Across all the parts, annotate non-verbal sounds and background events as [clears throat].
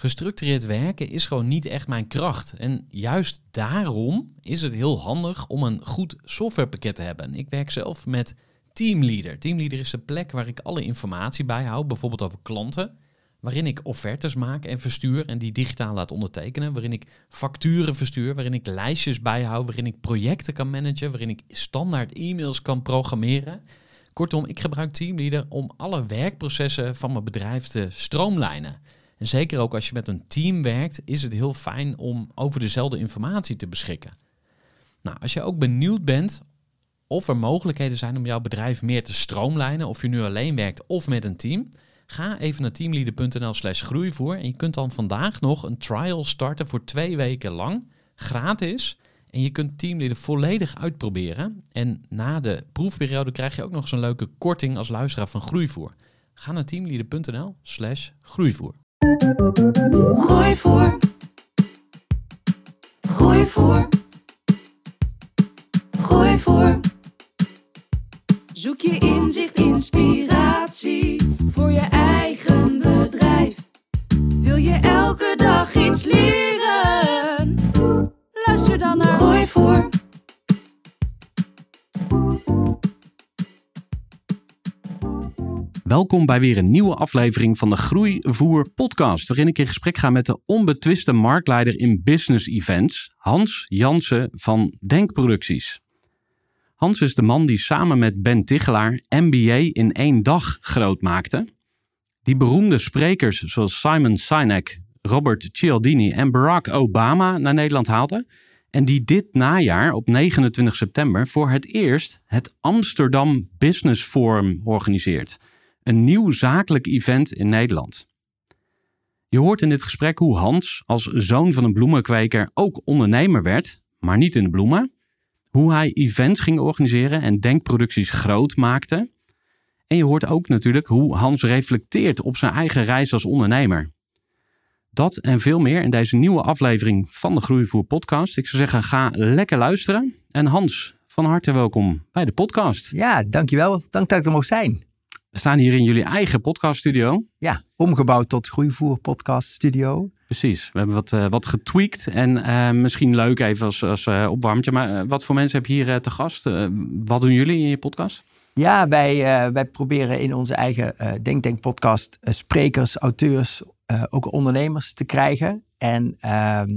gestructureerd werken is gewoon niet echt mijn kracht. En juist daarom is het heel handig om een goed softwarepakket te hebben. Ik werk zelf met Teamleader. Teamleader is de plek waar ik alle informatie bijhoud, bijvoorbeeld over klanten, waarin ik offertes maak en verstuur en die digitaal laat ondertekenen, waarin ik facturen verstuur, waarin ik lijstjes bijhoud, waarin ik projecten kan managen, waarin ik standaard e-mails kan programmeren. Kortom, ik gebruik Teamleader om alle werkprocessen van mijn bedrijf te stroomlijnen. En zeker ook als je met een team werkt, is het heel fijn om over dezelfde informatie te beschikken. Nou, als je ook benieuwd bent of er mogelijkheden zijn om jouw bedrijf meer te stroomlijnen, of je nu alleen werkt of met een team, ga even naar teamleader.nl/slash groeivoer en je kunt dan vandaag nog een trial starten voor twee weken lang, gratis. En je kunt Teamleader volledig uitproberen. En na de proefperiode krijg je ook nog zo'n leuke korting als luisteraar van Groeivoer. Ga naar teamleader.nl slash groeivoer. Gooi voor. Gooi voor. Gooi voor. Zoek je inzicht, inspiratie voor je eigen bedrijf. Wil je elke Welkom bij weer een nieuwe aflevering van de Groeivoer Podcast, waarin ik in gesprek ga met de onbetwiste marktleider in business events, Hans Jansen van Denkproducties. Hans is de man die samen met Ben Tichelaar MBA in één dag groot maakte. Die beroemde sprekers zoals Simon Sinek, Robert Cialdini en Barack Obama naar Nederland haalde. En die dit najaar op 29 september voor het eerst het Amsterdam Business Forum organiseert een nieuw zakelijk event in Nederland. Je hoort in dit gesprek hoe Hans als zoon van een bloemenkweker ook ondernemer werd, maar niet in de bloemen. Hoe hij events ging organiseren en denkproducties groot maakte. En je hoort ook natuurlijk hoe Hans reflecteert op zijn eigen reis als ondernemer. Dat en veel meer in deze nieuwe aflevering van de Groeivoer Podcast. Ik zou zeggen, ga lekker luisteren. En Hans, van harte welkom bij de podcast. Ja, dankjewel. Dank dat ik er mocht zijn. We staan hier in jullie eigen podcaststudio. Ja, omgebouwd tot Groeivoer podcaststudio. Studio. Precies, we hebben wat, uh, wat getweakt en eh, misschien leuk even als, als eh, opwarmtje. Maar wat voor mensen heb je hier te gast? wat doen jullie in je podcast? Ja, wij, wij proberen in onze eigen Denk Denk podcast sprekers, auteurs, ook ondernemers te krijgen. En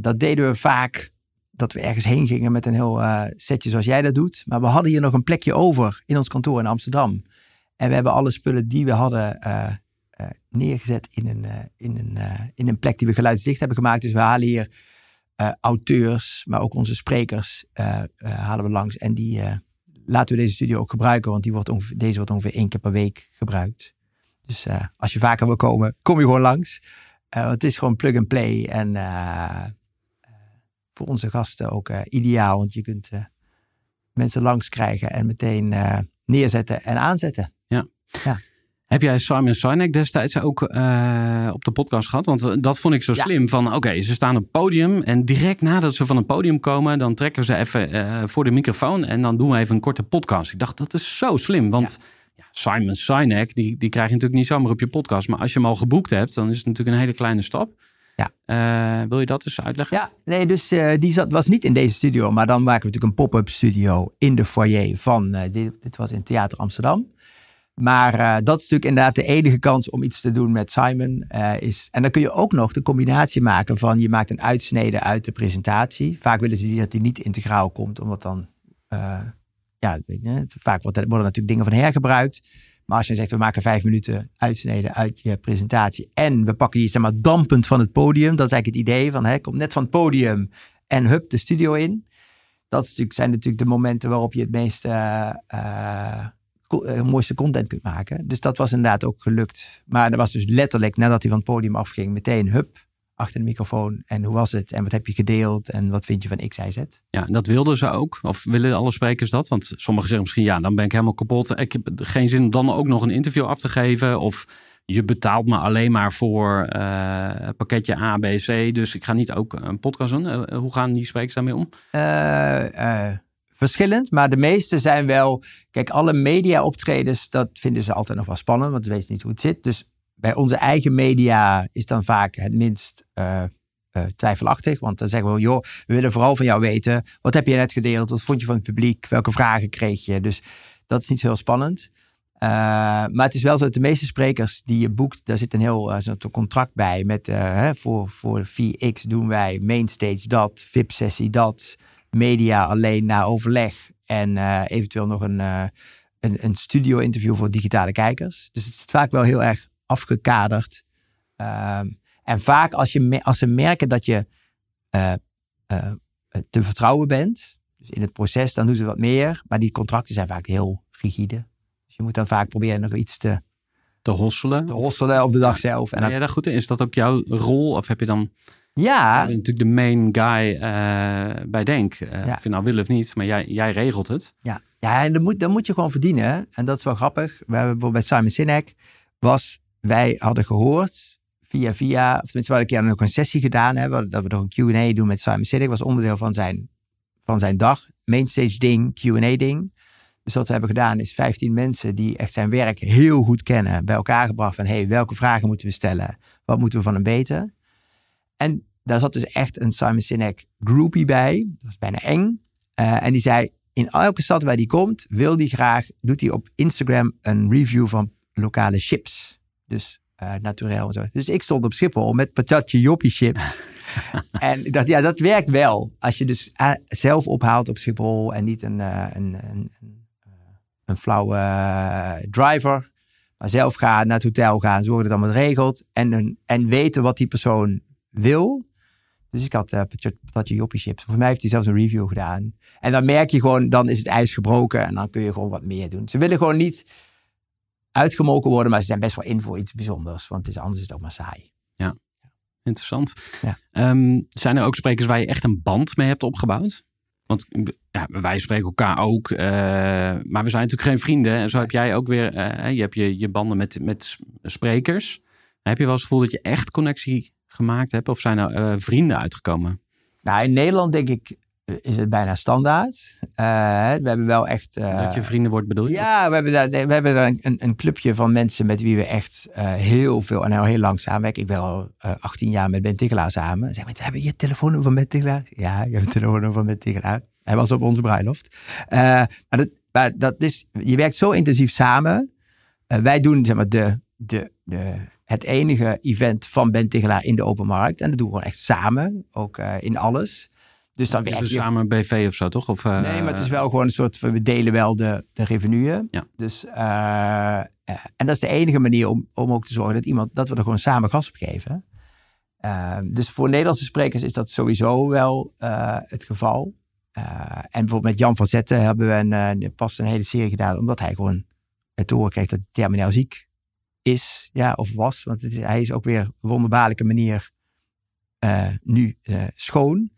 dat deden we vaak dat we ergens heen gingen met een heel setje zoals jij dat doet. Maar we hadden hier nog een plekje over in ons kantoor in Amsterdam. En we hebben alle spullen die we hadden eh, eh, neergezet in een, eh, in, een, in een plek die we geluidsdicht hebben gemaakt. Dus we halen hier auteurs, maar ook onze sprekers halen we langs. En die laten we deze studio ook gebruiken, want die wordt deze wordt ongeveer één keer per week gebruikt. Dus als je vaker wil komen, kom je gewoon langs. het is gewoon plug and play en voor onze gasten ook ideaal, want je kunt mensen langs krijgen en meteen neerzetten en aanzetten. Ja. Heb jij Simon Sinek destijds ook eh, op de podcast gehad? Want eh, dat vond ik zo slim. Van oké, ze staan op het podium. En direct nadat ze van het podium komen, dan trekken we ze even eh, voor de microfoon. En dan doen we even een korte podcast. Ik dacht, dat is zo slim. Want ja. Simon Sinek, die, die krijg je natuurlijk niet zomaar op je podcast. Maar als je hem al geboekt hebt, dan is het natuurlijk een hele kleine stap. Ja. wil je dat eens uitleggen? Ja, nee, dus die zat, was niet in deze studio, maar dan maken we natuurlijk een pop-up studio in de foyer van, dit, dit, was in Theater Amsterdam. Maar eh, dat is natuurlijk inderdaad de enige kans om iets te doen met Simon. Eh, is, en dan kun je ook nog de combinatie maken van je maakt een uitsnede uit de presentatie. Vaak willen ze die dat die niet integraal komt, omdat dan, eh, ja, weet vaak worden natuurlijk dingen van hergebruikt. Maar als je zegt, we maken vijf minuten uitsneden uit je presentatie en we pakken je zeg maar dampend van het podium. Dat is eigenlijk het idee van, hè, kom net van het podium en hup de studio in. Dat is natuurlijk, zijn natuurlijk de momenten waarop je het meest eh, mooiste content kunt maken. Dus dat was inderdaad ook gelukt. Maar er was dus letterlijk nadat hij van het podium afging, meteen hup, achter de microfoon. En hoe was het? En wat heb je gedeeld? En wat vind je van X, Y, Z? Ja, dat wilden ze ook. Of willen alle sprekers dat? Want sommigen zeggen misschien, ja, dan ben ik helemaal kapot. Ik heb geen zin om dan ook nog een interview af te geven. Of je betaalt me alleen maar voor uh, pakketje A, B, C. Dus ik ga niet ook een podcast doen. Eh, hoe gaan die sprekers daarmee om? verschillend. Maar de meeste zijn wel. Kijk, alle media-optredens, dat vinden ze altijd nog wel spannend, want ze weten niet hoe het zit. Dus bij onze eigen media is dan vaak het minst eh, eh, twijfelachtig. Want dan zeggen we, joh, we willen vooral van jou weten. Wat heb je net gedeeld? Wat vond je van het publiek? Welke vragen kreeg je? Dus dat is niet zo heel spannend. Eh, maar het is wel zo dat de meeste sprekers die je boekt, daar zit een heel soort contract bij. Met hè, voor, voor 4 doen wij mainstage dat, VIP-sessie dat media alleen na overleg en eh, eventueel nog een, eh, een, een studio-interview voor digitale kijkers. Dus het is vaak wel heel erg afgekaderd. Ehm, en vaak als, je, als ze merken dat je eh, te vertrouwen bent, dus in het proces, dan doen ze wat meer. Maar die contracten zijn vaak heel rigide. Dus je moet dan vaak proberen nog iets te... Te hosselen? Te hosselen op de dag zelf. En daar goed in? Is dat ook jouw rol? Of heb je dan ja. natuurlijk de main guy eh, bij Denk. ik eh, vind Of nou willen of niet, maar jij, jij regelt het. Ja, ja en dan moet, dat moet je gewoon verdienen. En dat is wel grappig. We hebben bijvoorbeeld bij Simon Sinek, was, wij hadden gehoord via via, of tenminste we hadden een keer nog een sessie gedaan, hebben dat we nog een Q&A doen met Simon Sinek, was onderdeel van zijn, van zijn dag. Mainstage ding, Q&A ding. Dus wat we hebben gedaan is 15 mensen die echt zijn werk heel goed kennen, bij elkaar gebracht van hey, welke vragen moeten we stellen? Wat moeten we van hem weten? En daar zat dus echt een Simon Sinek groupie bij. Dat was bijna eng. Eh, en die zei, in elke stad waar die komt, wil die graag, doet hij op Instagram een review van lokale chips. Dus uh, naturel en zo. Dus ik stond op Schiphol met patatje joppie chips. [laughs] en ik dacht, ja, dat werkt wel. Als je dus eh, zelf ophaalt op Schiphol en niet een, een, een, een, flauwe driver. Maar zelf gaan, naar het hotel gaan, zorgen dat het allemaal regelt. En, een, en weten wat die persoon wil. Dus ik had uh, patatje joppie chips. Voor mij heeft hij zelfs een review gedaan. En dan merk je gewoon, dan is het ijs gebroken en dan kun je gewoon wat meer doen. Ze willen gewoon niet uitgemolken worden, maar ze zijn best wel in voor iets bijzonders. Want het is, anders is het ook maar saai. Ja, interessant. Ja. Ehm, zijn er ook sprekers waar je echt een band mee hebt opgebouwd? Want ja, wij spreken elkaar ook, eh, maar we zijn natuurlijk geen vrienden. En zo heb jij ook weer, eh, je hebt je, je banden met, met sprekers. Heb je wel eens het gevoel dat je echt connectie gemaakt hebben Of zijn er eh, vrienden uitgekomen? Nou, in Nederland denk ik eh, is het bijna standaard. Eh, we hebben wel echt... dat je vrienden wordt bedoeld? Ja, we hebben daar, we hebben een, een clubje van mensen met wie we echt heel veel en heel, heel lang samenwerken. Ik ben al 18 jaar met Ben samen. Zeg maar, hebben je telefoonnummer van Ben Ja, je hebt een telefoonnummer van Ben Hij was op onze bruiloft. maar dat, maar dat is, je werkt zo intensief samen. wij doen zeg maar, de, de, de het enige event van Ben Tegelaar in de open markt. En dat doen we gewoon echt samen, ook eh, in alles. Dus dan werken we dus samen een BV of zo, toch? Of, Nee, maar het is eh, wel gewoon een soort, we delen wel de, de revenuen. Ja. Dus, eh, en dat is de enige manier om, om ook te zorgen dat, iemand, dat we er gewoon samen gas op geven. Ehm, dus voor Nederlandse sprekers is dat sowieso wel het geval. en bijvoorbeeld met Jan van Zetten hebben we een, pas een hele serie gedaan, omdat hij gewoon het horen kreeg dat hij terminaal ziek is, ja, of was, want hij is ook weer op wonderbaarlijke manier eh, nu eh, schoon.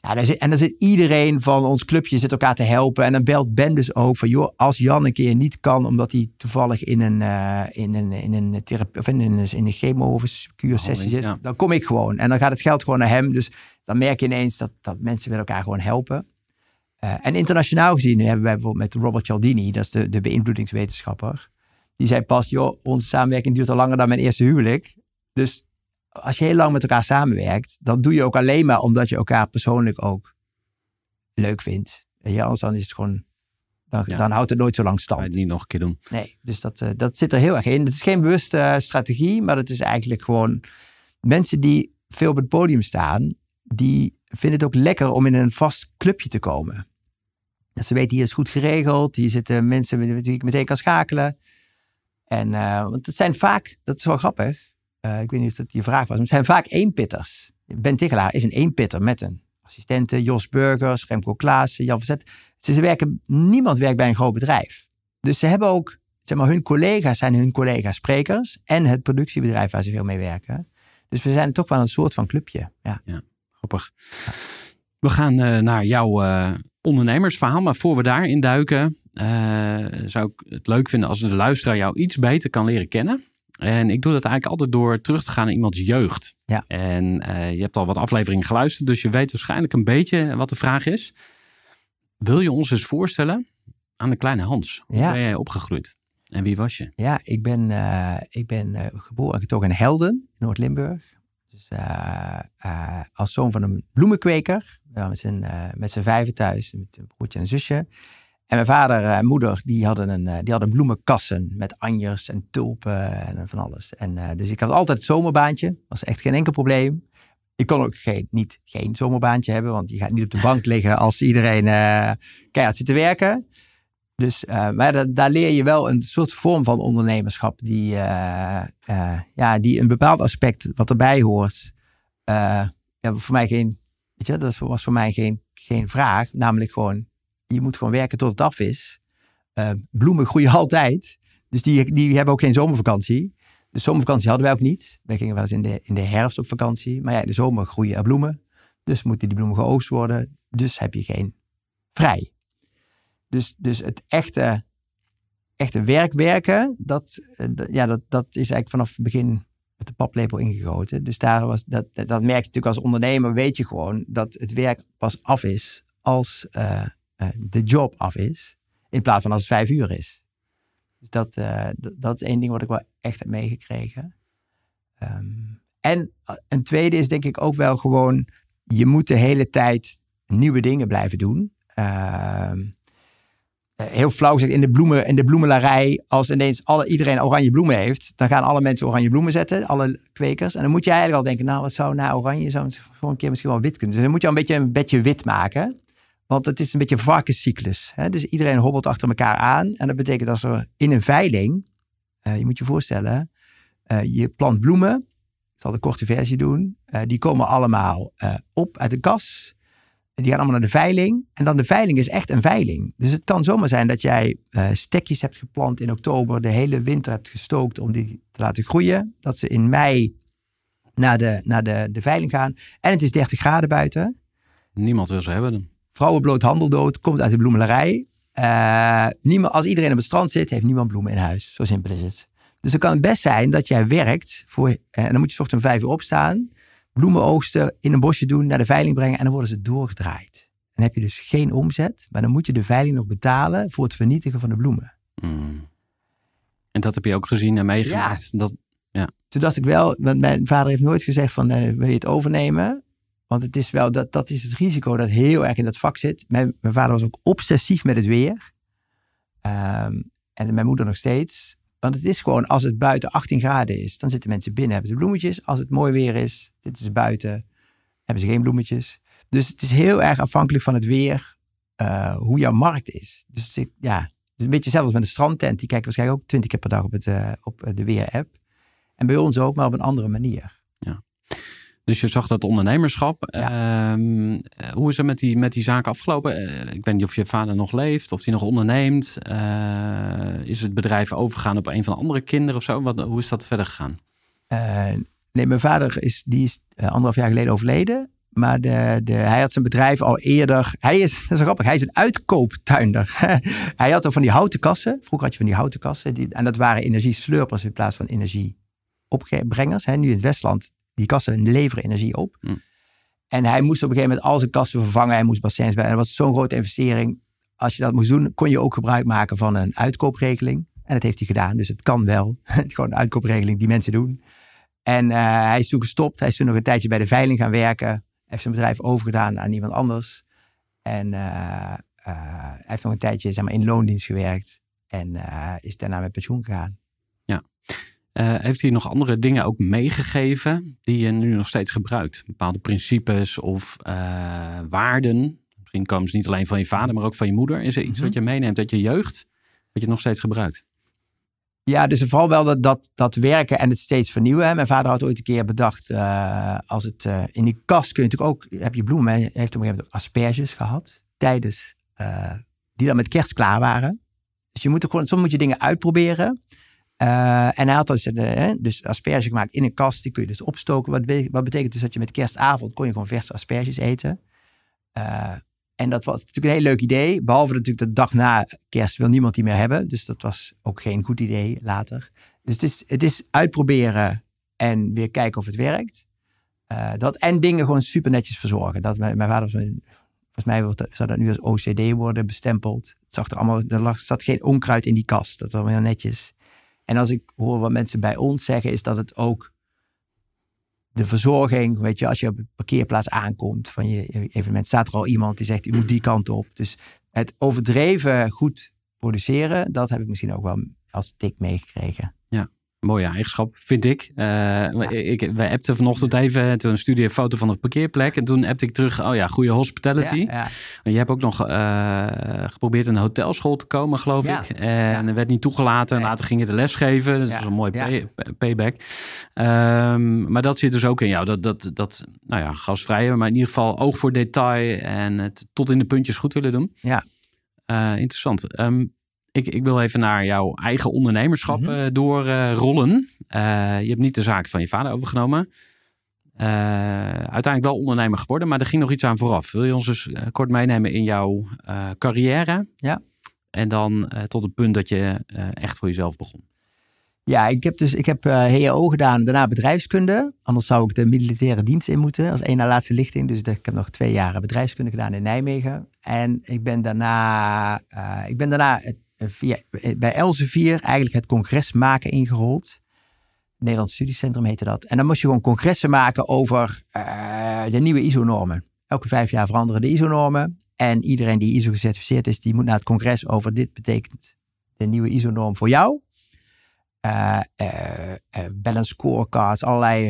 Ja, zit, en dan zit iedereen van ons clubje zit elkaar te helpen. En dan belt Ben dus ook van, joh, als Jan een keer niet kan, omdat hij toevallig in een, uh, in een, in een therapie, of in een, in een chemo- of een zit, dan kom ik gewoon. En dan gaat het geld gewoon naar hem. Dus dan merk je ineens dat, dat mensen met elkaar gewoon helpen. en internationaal gezien hebben wij bijvoorbeeld met Robert Cialdini, dat is de, de beïnvloedingswetenschapper. Die zei pas, joh, onze samenwerking duurt al langer dan mijn eerste huwelijk. Dus als je heel lang met elkaar samenwerkt, dan doe je ook alleen maar omdat je elkaar persoonlijk ook leuk vindt. En Ja, als dan is het gewoon, dan, dan houdt het nooit zo lang stand. het niet nog een keer doen. Nee, dus dat, eh, dat zit er heel erg in. Het is geen bewuste eh, strategie, maar het is eigenlijk gewoon mensen die veel op het podium staan, die vinden het ook lekker om in een vast clubje te komen. Dat ze weten, hier is goed geregeld, hier zitten mensen die met wie ik meteen kan schakelen. En, eh, want het zijn vaak, dat is wel grappig, eh, ik weet niet of dat je vraag was, maar het zijn vaak eenpitters. Ben Tichelaar is een eenpitter met een assistente, Jos Burgers, Remco Klaassen, Jan Verzet. Ze werken, niemand werkt bij een groot bedrijf. Dus ze hebben ook, zeg maar, hun collega's zijn hun collega sprekers en het productiebedrijf waar ze veel mee werken. Dus we zijn toch wel een soort van clubje. Ja, ja grappig. We gaan eh, naar jouw ondernemersverhaal, maar voor we daarin duiken, eh, zou ik het leuk vinden als de luisteraar jou iets beter kan leren kennen. En ik doe dat eigenlijk altijd door terug te gaan naar iemands jeugd. Ja. En eh, je hebt al wat afleveringen geluisterd, dus je weet waarschijnlijk een beetje wat de vraag is. Wil je ons eens voorstellen aan de kleine Hans? Hoe ben jij opgegroeid? En wie was je? Ja, ik ben, eh, ik ben geboren toch in Helden, Noord-Limburg. Dus als zoon van een bloemenkweker. met z'n vijven thuis, met een broertje en een zusje. En mijn vader eh, en moeder, die hadden, een, eh, die hadden bloemenkassen met anjers en tulpen en van alles. En, eh, dus ik had altijd het zomerbaantje. was echt geen enkel probleem. Ik kon ook geen, niet geen zomerbaantje hebben, want je gaat niet op de bank liggen als iedereen uh, keihard zit te werken. Dus, maar daar leer je wel een soort vorm van ondernemerschap die, ja, die een bepaald aspect wat erbij hoort. ja, voor mij geen, weet je, dat was voor mij geen, geen vraag, namelijk gewoon je moet gewoon werken tot het af is. Ehm, bloemen groeien [laughs] altijd. Dus die, die hebben ook geen zomervakantie. De zomervakantie hadden wij ook niet. Wij gingen wel eens in de, in de herfst op vakantie. Maar ja, in de zomer groeien er bloemen. Dus moeten die bloemen geoogst worden. Dus heb je geen vrij. Dus, dus het echte, echte werk werken, dat, eh, ja, dat, dat is eigenlijk vanaf het begin met de paplepel ingegoten. Dus daar was, dat, dat, merk je natuurlijk als ondernemer, weet je gewoon dat het werk pas af is als, eh, eh, de job af is. In plaats van als het vijf uur is. Dus dat, eh, dat is één ding wat ik wel echt heb meegekregen. Ehm, en eh, een tweede is denk ik ook wel gewoon, je moet de hele tijd nieuwe dingen blijven doen. Ehm, heel flauw gezegd, in de, bloemen, in de bloemelarij, als ineens alle, iedereen oranje bloemen heeft, dan gaan alle mensen oranje bloemen zetten, alle kwekers. En dan moet je eigenlijk al denken, nou wat zou na nou oranje, zou een keer misschien wel wit kunnen. Dus dan moet je al een beetje een bedje wit maken. Want het is een beetje een varkenscyclus. Hè? Dus iedereen hobbelt achter elkaar aan. En dat betekent als er in een veiling, eh, je moet je voorstellen, eh, je plant bloemen. Ik zal de korte versie doen. Eh, die komen allemaal op uit de kas. Die gaan allemaal naar de veiling. En dan de veiling is echt een veiling. Dus het kan zomaar zijn dat jij stekjes hebt geplant in oktober. De hele winter hebt gestookt om die te laten groeien. Dat ze in mei naar de, naar de, de veiling gaan. En het is 30 graden buiten. Niemand wil ze hebben. dan vrouwenbloot handeldood, komt uit de bloemelarij. Eh, niemand, als iedereen op het strand zit, heeft niemand bloemen in huis. Zo simpel is het. Dus dan kan het best zijn dat jij werkt voor, eh, en dan moet je ochtend om vijf uur opstaan, bloemen oogsten, in een bosje doen, naar de veiling brengen en dan worden ze doorgedraaid. Dan heb je dus geen omzet, maar dan moet je de veiling nog betalen voor het vernietigen van de bloemen. Hmm. En dat heb je ook gezien en meegemaakt. Ja. Dat, ja. Toen dacht ik wel, want mijn vader heeft nooit gezegd van eh, wil je het overnemen? Want het is wel, dat, dat is het risico dat heel erg in dat vak zit. Mijn, vader was ook obsessief met het weer. Ehm, en mijn moeder nog steeds. Want het is gewoon, als het buiten 18 graden is, dan zitten mensen binnen, hebben ze bloemetjes. Als het mooi weer is, dit is buiten, hebben ze geen bloemetjes. Dus het is heel erg afhankelijk van het weer, eh, hoe jouw markt is. Dus ja, het is een beetje zelfs als met een strandtent. Die kijken waarschijnlijk ook twintig keer per dag op, het, eh, op de weer-app. En bij ons ook, maar op een andere manier. Ja. Dus je zag dat ondernemerschap. Ehm, eh, hoe is het met die, met die zaken afgelopen? Eh, ik weet niet of je vader nog leeft, of hij nog onderneemt. Eh, is het bedrijf overgegaan op een van de andere kinderen of zo? Wat, hoe is dat verder gegaan? nee, mijn vader is, die is anderhalf jaar geleden overleden. Maar de, de, hij had zijn bedrijf al eerder. Hij is, [laughs] dat is grappig, hij is een uitkooptuinder. [laughs] hij had al van die houten kassen. Vroeger had je van die houten kassen. Die, en dat waren energie slurpers in plaats van energie opbrengers. Nu in het Westland die kassen leveren energie op. Hmm. En hij moest op een gegeven moment al zijn kassen vervangen. Hij moest bassins bij. En dat was zo'n grote investering. Als je dat moest doen, kon je ook gebruik maken van een uitkoopregeling. En dat heeft hij gedaan. Dus het kan wel. [laughs] Gewoon een uitkoopregeling die mensen doen. En eh, hij is toen gestopt. Hij is toen nog een tijdje bij de veiling gaan werken. Heeft zijn bedrijf overgedaan aan iemand anders. En eh, eh, hij heeft nog een tijdje zeg maar, in loondienst gewerkt. En is daarna met pensioen gegaan. Eh, heeft hij nog andere dingen ook meegegeven die je nu nog steeds gebruikt? Bepaalde principes of eh, waarden. Misschien komen ze niet alleen van je vader, maar ook van je moeder. Is er iets mhm. wat je meeneemt uit je jeugd, wat je nog steeds gebruikt? Ja, dus vooral wel dat, dat, dat werken en het steeds vernieuwen. Mijn vader had ooit een keer bedacht, eh, als het in die kast kun je natuurlijk ook, heb je bloemen, hij heeft op een asperges gehad, tijdens, die dan met kerst klaar waren. Dus je moet gewoon, soms moet je dingen uitproberen. Eh, en hij had dus, uh, dus asperge gemaakt in een kast. Die kun je dus opstoken. Wat, wat, betekent dus dat je met kerstavond kon je gewoon verse asperges eten. Uh, en dat was natuurlijk een heel leuk idee. Behalve natuurlijk de dag na kerst wil niemand die meer hebben. Dus dat was ook geen goed idee later. Dus het is, het is uitproberen en weer kijken of het werkt. dat, en dingen gewoon super netjes verzorgen. Dat, mijn, vader volgens mij zou dat nu als OCD worden bestempeld. zag er allemaal, er lag, zat geen onkruid in die kast. Dat was heel netjes. En als ik hoor wat mensen bij ons zeggen, is dat het ook de verzorging, weet je, als je op de parkeerplaats aankomt van je evenement, staat er al iemand die zegt, u moet die kant op. Dus het overdreven goed produceren, dat heb ik misschien ook wel als tik meegekregen mooie eigenschap, vind ik. Uh, ja. ik wij vanochtend even, toen stuurde je een foto van een parkeerplek. En toen appte ik terug, oh ja, goede hospitality. Ja, ja. je hebt ook nog uh, geprobeerd een hotelschool te komen, geloof ik. En werd niet toegelaten. En later ging je de les geven. Dus dat is een mooi payback. Ehm, maar dat zit dus ook in jou. Dat, dat, dat nou ja, gastvrije, maar in ieder geval oog voor detail. En het tot in de puntjes goed willen doen. Ja. Eh, interessant. Ehm, ik, ik wil even naar jouw eigen ondernemerschap door mhm. rollen. Eh, doorrollen. Eh, je hebt niet de zaak van je vader overgenomen. Eh, uiteindelijk wel ondernemer geworden, maar er ging nog iets aan vooraf. Wil je ons dus kort meenemen in jouw carrière? Ja. En dan tot het punt dat je echt voor jezelf begon. Ja, ik heb dus ik heb uh, HEO gedaan, daarna bedrijfskunde. Anders zou ik de militaire dienst in moeten als één na laatste lichting. Dus ik heb nog twee jaren bedrijfskunde gedaan in Nijmegen. En ik ben daarna, ik ben daarna eh, via, eh, bij Elsevier eigenlijk het congres maken ingerold. Nederlands Studiecentrum heette dat. En dan moest je gewoon congressen maken over eh, de nieuwe ISO-normen. Elke vijf jaar veranderen de ISO-normen. En iedereen die ISO gecertificeerd is, die moet naar het congres over dit betekent de nieuwe ISO-norm voor jou. Uh, uh, balance scorecards, allerlei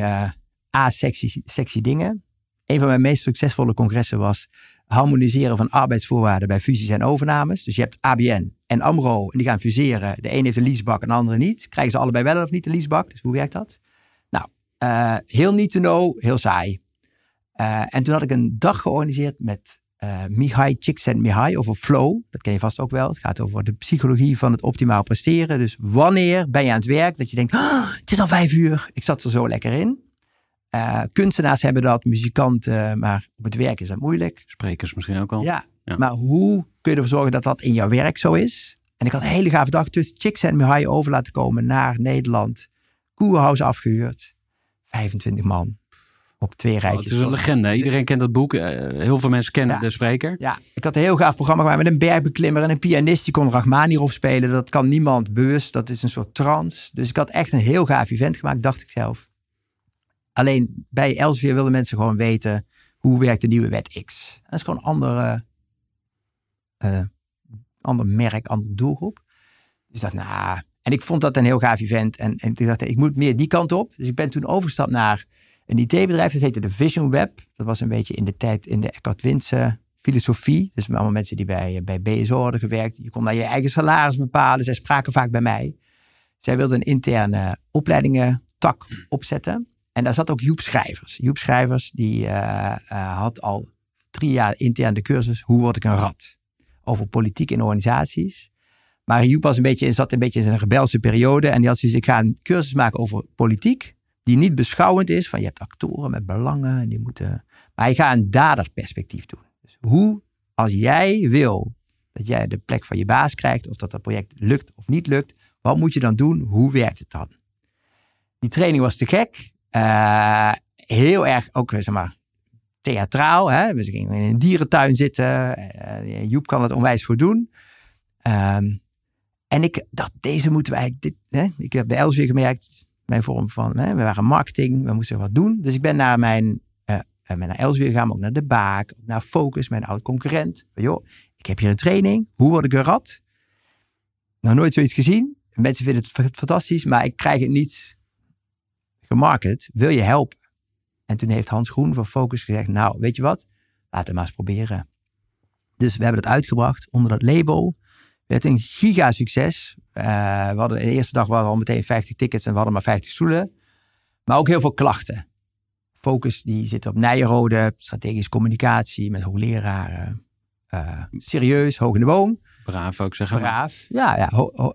A-sexy dingen. Een van mijn meest succesvolle congressen was harmoniseren van arbeidsvoorwaarden bij fusies en overnames. Dus je hebt ABN en AMRO en die gaan fuseren. De een heeft een leasebak en de andere niet. Krijgen ze allebei wel of niet de leasebak? Dus hoe werkt dat? Nou, eh, heel niet to know, heel saai. Eh, en toen had ik een dag georganiseerd met uh, Mihai Csikszentmihalyi over flow. Dat ken je vast ook wel. Het gaat over de psychologie van het optimaal presteren. Dus wanneer ben je aan het werk dat je denkt, ah, het is al vijf uur. Ik zat er zo lekker in. Eh, kunstenaars hebben dat, muzikanten, maar op het werk is dat moeilijk. Sprekers misschien ook al. Ja, maar hoe kun je ervoor zorgen dat dat in jouw werk zo is? En ik had een hele gaaf dag tussen Chicks and Me over laten komen naar Nederland. Koerhuis afgehuurd. 25 man op twee oh, rijtjes. Oh, het is een legende. Iedereen kent dat boek. Eh, heel veel mensen kennen de spreker. Ja, ik had een heel gaaf programma gemaakt met een bergbeklimmer en een pianist. Die kon Rachmaninoff spelen. Dat kan niemand bewust. Dat is een soort trance. Dus ik had echt een heel gaaf event gemaakt, dacht ik zelf. Alleen bij Elsevier wilden mensen gewoon weten hoe werkt de nieuwe wet X. Dat is gewoon een andere, eh, ander merk, andere doelgroep. Dus dat, nou, en ik vond dat een heel gaaf event. En, en ik dacht, ik moet meer die kant op. Dus ik ben toen overgestapt naar een IT-bedrijf. Dat heette de Vision Web. Dat was een beetje in de tijd in de Eckhart Wintse filosofie. Dus met allemaal mensen die bij, eh, bij BSO hadden gewerkt. Je kon naar je eigen salaris bepalen. Zij spraken vaak bij mij. Zij wilden een interne eh, opleidingen-tak opzetten. En daar zat ook Joep Schrijvers. Joep Schrijvers die eh, eh, had al drie jaar intern de cursus Hoe word ik een rat? Over politiek in organisaties. Maar Joep was een beetje, zat een beetje in zijn rebelse periode. En die had zoiets, ik ga een cursus maken over politiek. Die niet beschouwend is van je hebt actoren met belangen. En die moeten, maar hij gaat een daderperspectief doen. Dus hoe, als jij wil dat jij de plek van je baas krijgt. Of dat dat project lukt of niet lukt. Wat moet je dan doen? Hoe werkt het dan? Die training was te gek. Eh, heel erg ook, eh, zeg maar, theatraal. Hè? We gingen in een dierentuin zitten. Eh, Joep kan het onwijs voor doen. Ehm, en ik dacht, deze moeten wij. Dit, hè? Ik heb bij Elsevier gemerkt, mijn vorm van... Hè? We waren marketing, we moesten wat doen. Dus ik ben naar mijn... Uh, naar Elsevier gegaan, maar ook naar De Baak. Naar Focus, mijn oud-concurrent. Joh, ik heb hier een training. Hoe word ik een rat? Nog nooit zoiets gezien. Mensen vinden het fantastisch, maar ik krijg het niet gemarket, wil je helpen? En toen heeft Hans Groen van Focus gezegd, nou, weet je wat? Laten we maar eens proberen. Dus we hebben dat uitgebracht onder dat label. Het werd een giga succes. Eh, we hadden, de eerste dag waren we al meteen 50 tickets en we hadden maar 50 stoelen. Maar ook heel veel klachten. Focus die zit op Nijenrode, strategische communicatie met hoogleraren. Eh, serieus, hoog in de boom. Braaf ook, zeggen Braaf, ja. ja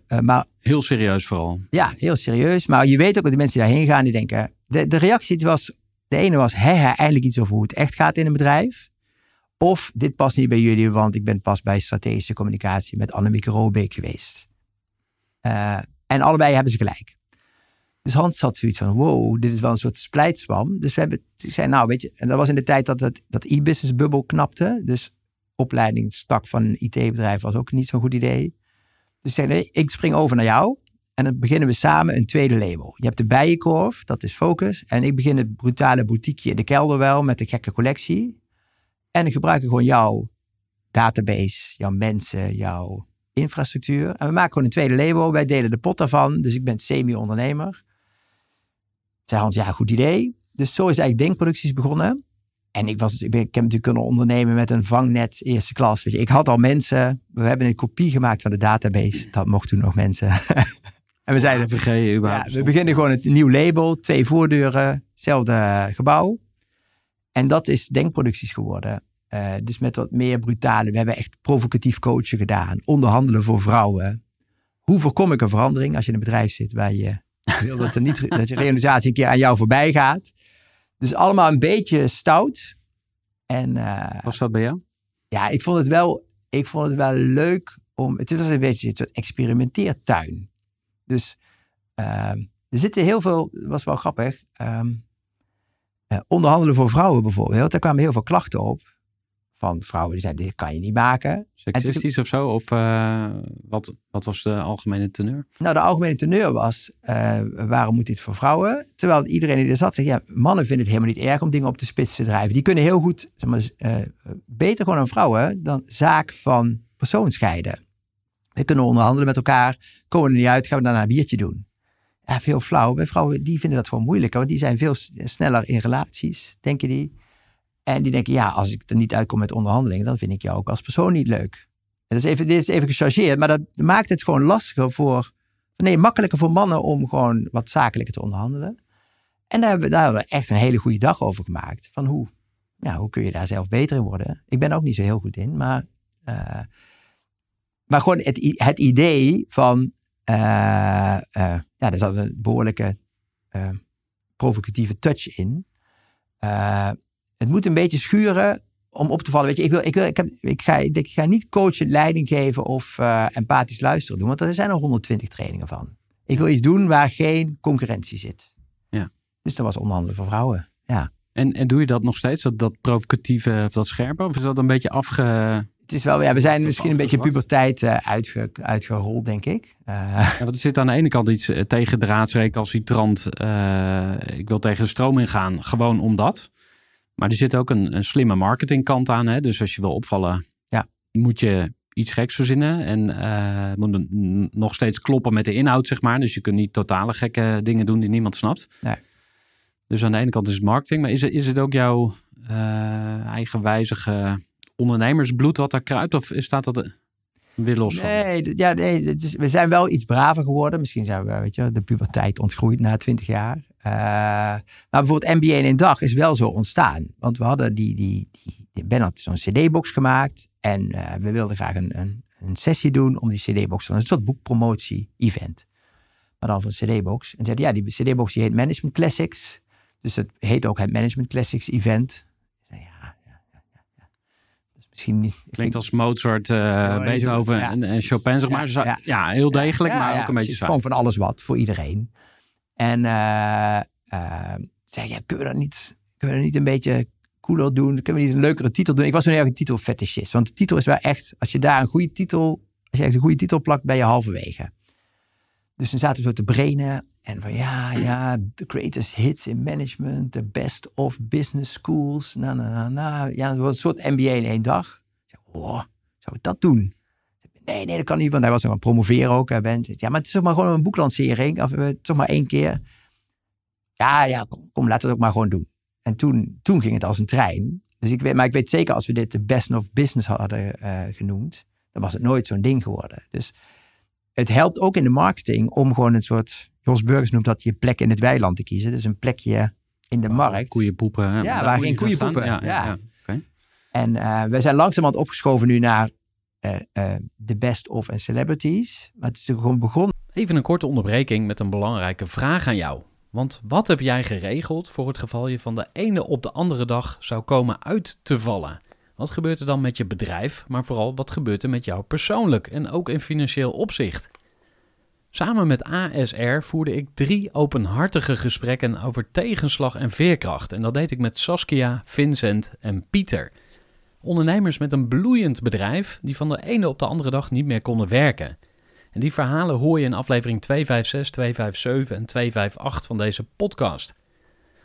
eh, maar Heel serieus vooral. Ja, heel serieus. Maar je weet ook dat de mensen die daarheen gaan, die denken... De, de reactie was, de ene was, hè, eindelijk iets over hoe het echt gaat in een bedrijf. Of, dit past niet bij jullie, want ik ben pas bij strategische communicatie met Annemieke Robeek geweest. Eh, en allebei hebben ze gelijk. Dus Hans had zoiets van, wow, dit is wel een soort splijtswam. Dus we hebben, ik zei, nou weet je, en dat was in de tijd dat het, dat e-business bubbel knapte. Dus opleiding stak van een IT-bedrijf was ook niet zo'n goed idee. Dus zei, ik spring over naar jou. En dan beginnen we samen een tweede label. Je hebt de Bijenkorf, dat is Focus. En ik begin het brutale boutiqueje in de kelder wel met de gekke collectie. En dan gebruik ik gewoon jouw database, jouw mensen, jouw infrastructuur. En we maken gewoon een tweede label. Wij delen de pot daarvan. Dus ik ben semi-ondernemer. Zei Hans, ja, goed idee. Dus zo is eigenlijk Denkproducties begonnen. En ik, was, ik, heb natuurlijk kunnen ondernemen met een vangnet eerste klas. Weet je. Ik had al mensen, we hebben een kopie gemaakt van de database. Dat mocht toen nog mensen. [laughs] en we zeiden, überhaupt. ja, we beginnen gewoon het nieuw label, twee voordeuren, hetzelfde gebouw. En dat is denkproducties geworden. Eh, dus met wat meer brutale, we hebben echt provocatief coachen gedaan, onderhandelen voor vrouwen. Hoe voorkom ik een verandering als je in een bedrijf zit waar je wil dat, er niet, [laughs] dat je realisatie een keer aan jou voorbij gaat? Dus allemaal een beetje stout. En, uh, was dat bij jou? Ja, ik vond het wel, ik vond het wel leuk om. Het was een beetje een soort experimenteertuin. Dus ehm, er zitten heel veel, het was wel grappig. Um, onderhandelen voor vrouwen bijvoorbeeld. Daar kwamen heel veel klachten op van vrouwen die zeiden, dit kan je niet maken. Sexistisch of zo? Of eh, wat, wat was de algemene teneur? Nou, de algemene teneur was, eh, waarom moet dit voor vrouwen? Terwijl iedereen die er zat zegt, ja, mannen vinden het helemaal niet erg om dingen op de spits te drijven. Die kunnen heel goed, zeg maar, eh, beter gewoon aan vrouwen dan zaak van persoonscheiden. scheiden. We kunnen onderhandelen met elkaar, komen er niet uit, gaan we daarna een biertje doen. Ja, veel flauw. Bij vrouwen, die vinden dat gewoon moeilijker, want die zijn veel sneller in relaties, denken die. En die denken, ja, als ik er niet uitkom met onderhandelingen, dan vind ik jou ook als persoon niet leuk. En is even, dit is even gechargeerd, maar dat maakt het gewoon lastiger voor, nee, makkelijker voor mannen om gewoon wat zakelijker te onderhandelen. En daar hebben, we, daar hebben we echt een hele goede dag over gemaakt. Van hoe, nou, hoe kun je daar zelf beter in worden? Ik ben ook niet zo heel goed in, maar, eh, maar gewoon het, het idee van, uh, ja, daar zat een behoorlijke provocatieve touch in. Het moet een beetje schuren om op te vallen. Weet je, ik, wil, ik, wil, ik, heb, ik, ga, ik ga niet coachen, leiding geven of eh, empathisch luisteren doen. Want er zijn al 120 trainingen van. Ik wil iets doen waar geen concurrentie zit. Ja. Dus dat was onderhandelen voor vrouwen. Ja. En, en doe je dat nog steeds? Dat, dat provocatieve of dat scherpe? Of is dat een beetje afge... Het is wel, ja, we zijn misschien een beetje puberteit uh, uitge, uitgerold, denk ik. Uh. Ja, want er zit aan de ene kant iets tegen de die Uh, ik wil tegen de stroom ingaan, gewoon omdat. Maar er zit ook een, een slimme marketingkant aan. Hè? Dus als je wil opvallen, ja. moet je iets geks verzinnen. En eh, moet nog steeds kloppen met de inhoud, zeg maar. Dus je kunt niet totale gekke dingen doen die niemand snapt. Nee. Dus aan de ene kant is het marketing. Maar is, is het ook jouw uh, eigenwijzige ondernemersbloed wat daar kruipt? Of staat dat weer los van? Nee, ja, nee is, we zijn wel iets braver geworden. Misschien zijn we, weet je, de puberteit ontgroeid na twintig jaar. Eh, maar bijvoorbeeld MBA in een dag is wel zo ontstaan. Want we hadden die, die, die, Ben had zo'n cd-box gemaakt. En eh, we wilden graag een, een, een sessie doen om die cd-box te doen. Een soort boekpromotie-event. Maar dan van cd-box. En zeiden, ja, die cd-box die heet Management Classics. Dus het heet ook het Management Classics Event. Ja, ja, ja, ja. misschien niet. Klinkt als Mozart, uh, Beethoven en, Chopin, zeg maar. Ja, dus, ja heel degelijk, maar ook een beetje saai. Gewoon van alles wat voor iedereen. En eh, eh, zei, ja, kunnen we dat niet, kunnen we niet een beetje cooler doen? Kunnen we niet een leukere titel doen? Ik was toen heel erg een titelfetischist. Want de titel is wel echt, als je daar een goede titel, als je echt een goede titel plakt, ben je halverwege. Dus dan zaten we zo te brainen. En van ja, ja, the greatest hits in management, the best of business schools, na na na. Ja, een soort MBA in één dag. Ik zei, oh, zou ik dat doen? Nee, nee, dat kan niet, want hij was nog aan promoveren ook. Hij bent, ja, maar het is toch maar gewoon een boeklancering, of uh, toch maar één keer. Ja, ja, kom, laat het ook maar gewoon doen. En toen, toen ging het als een trein. Dus ik weet, maar ik weet zeker, als we dit de best of business hadden eh, genoemd, dan was het nooit zo'n ding geworden. Dus het helpt ook in de marketing om gewoon een soort, Jos Burgers noemt dat je plek in het weiland te kiezen. Dus een plekje in de markt. Koeien poepen. Hè? Ja, waar geen koeien poepen. Ja, ja, En uh, we zijn langzamerhand opgeschoven nu naar de eh, eh, best of en celebrities. Maar het is natuurlijk gewoon begonnen. Even een korte onderbreking met een belangrijke vraag aan jou. Want wat heb jij geregeld voor het geval je van de ene op de andere dag zou komen uit te vallen? Wat gebeurt er dan met je bedrijf, maar vooral wat gebeurt er met jou persoonlijk en ook in financieel opzicht? Samen met ASR voerde ik drie openhartige gesprekken over tegenslag en veerkracht. En dat deed ik met Saskia, Vincent en Pieter. Ondernemers met een bloeiend bedrijf die van de ene op de andere dag niet meer konden werken. En die verhalen hoor je in aflevering 256, 257 en 258 van deze podcast.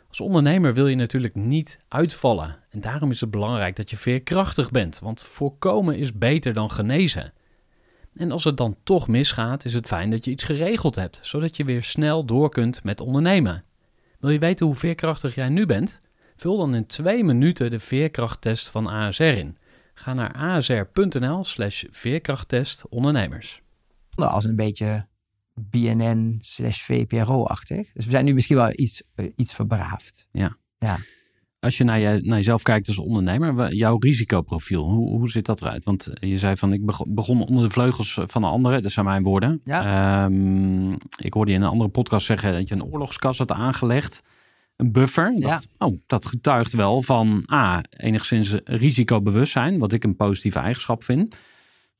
Als ondernemer wil je natuurlijk niet uitvallen. En daarom is het belangrijk dat je veerkrachtig bent, want voorkomen is beter dan genezen. En als het dan toch misgaat, is het fijn dat je iets geregeld hebt, zodat je weer snel door kunt met ondernemen. Wil je weten hoe veerkrachtig jij nu bent? Vul dan in twee minuten de veerkrachttest van ASR in. Ga naar asr.nl slash veerkrachttest ondernemers. Nou, als een beetje BNN slash VPRO-achtig. Dus we zijn nu misschien wel iets, eh, iets verbraafd. Ja. ja. Als je naar, je naar, jezelf kijkt als ondernemer, jouw risicoprofiel, hoe, hoe zit dat eruit? Want eh, je zei van ik begon onder de vleugels van een andere, dat zijn mijn woorden. Ja. Ehm, ik hoorde je in een andere podcast zeggen dat je een oorlogskas had aangelegd een buffer. oh, dat getuigt wel van A, enigszins risicobewustzijn, wat ik een positieve eigenschap vind.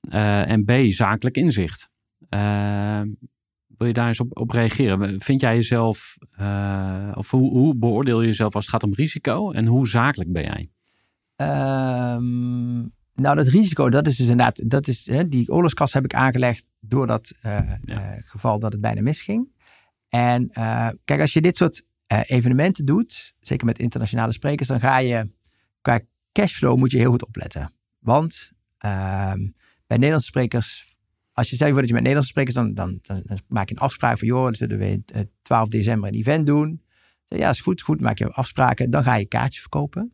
Eh, en B, zakelijk inzicht. Eh, wil je daar eens op, op reageren? Vind jij jezelf, eh, of hoe, hoe, beoordeel je jezelf als het gaat om risico en hoe zakelijk ben jij? Ehm, nou, dat risico, dat is dus inderdaad, dat is, hè, die oorlogskast heb ik aangelegd door dat geval dat het bijna misging. En kijk, als je dit soort eh, evenementen doet, zeker met internationale sprekers, dan ga je qua cashflow moet je heel goed opletten. Want ehm, bij Nederlandse sprekers, als je zegt dat je met Nederlandse sprekers, dan, dan, dan, maak je een afspraak van, joh, dan zullen we 12 eh, december een event doen. Ja, is goed, goed, maak je afspraken. Dan ga je kaartjes verkopen.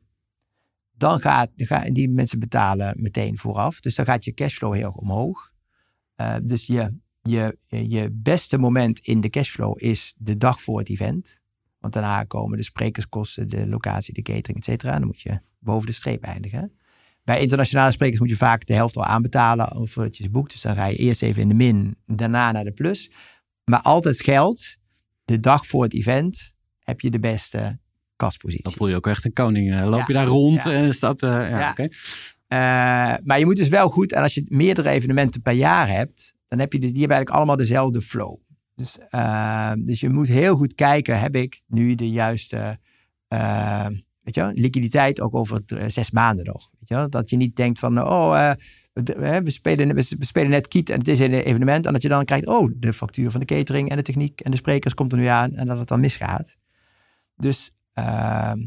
Dan gaat, gaan die mensen betalen meteen vooraf. Dus dan gaat je cashflow heel omhoog. Eh, dus je, je, je beste moment in de cashflow is de dag voor het event. Want daarna komen de sprekerskosten, de locatie, de catering, et cetera. Dan moet je boven de streep eindigen. Bij internationale sprekers moet je vaak de helft al aanbetalen voordat je ze boekt. Dus dan ga je eerst even in de min, daarna naar de plus. Maar altijd geldt, de dag voor het event heb je de beste kaspositie. Dan voel je ook echt een koning. Eh. Loop je daar rond en staat... Eh, ja, ja. Eh, maar je moet dus wel goed... En als je meerdere evenementen per jaar hebt... dan heb je dus, die eigenlijk allemaal dezelfde flow. Dus, eh, dus je moet heel goed kijken, heb ik nu de juiste eh, weet je wel, liquiditeit ook over eh, zes maanden nog. Weet je wel? Dat je niet denkt van, oh, we, we, spelen, we, spelen, net kiet en het is een evenement. En dat je dan krijgt, oh, de factuur van de catering en de techniek en de sprekers komt er nu aan. En dat het dan misgaat. Dus ehm,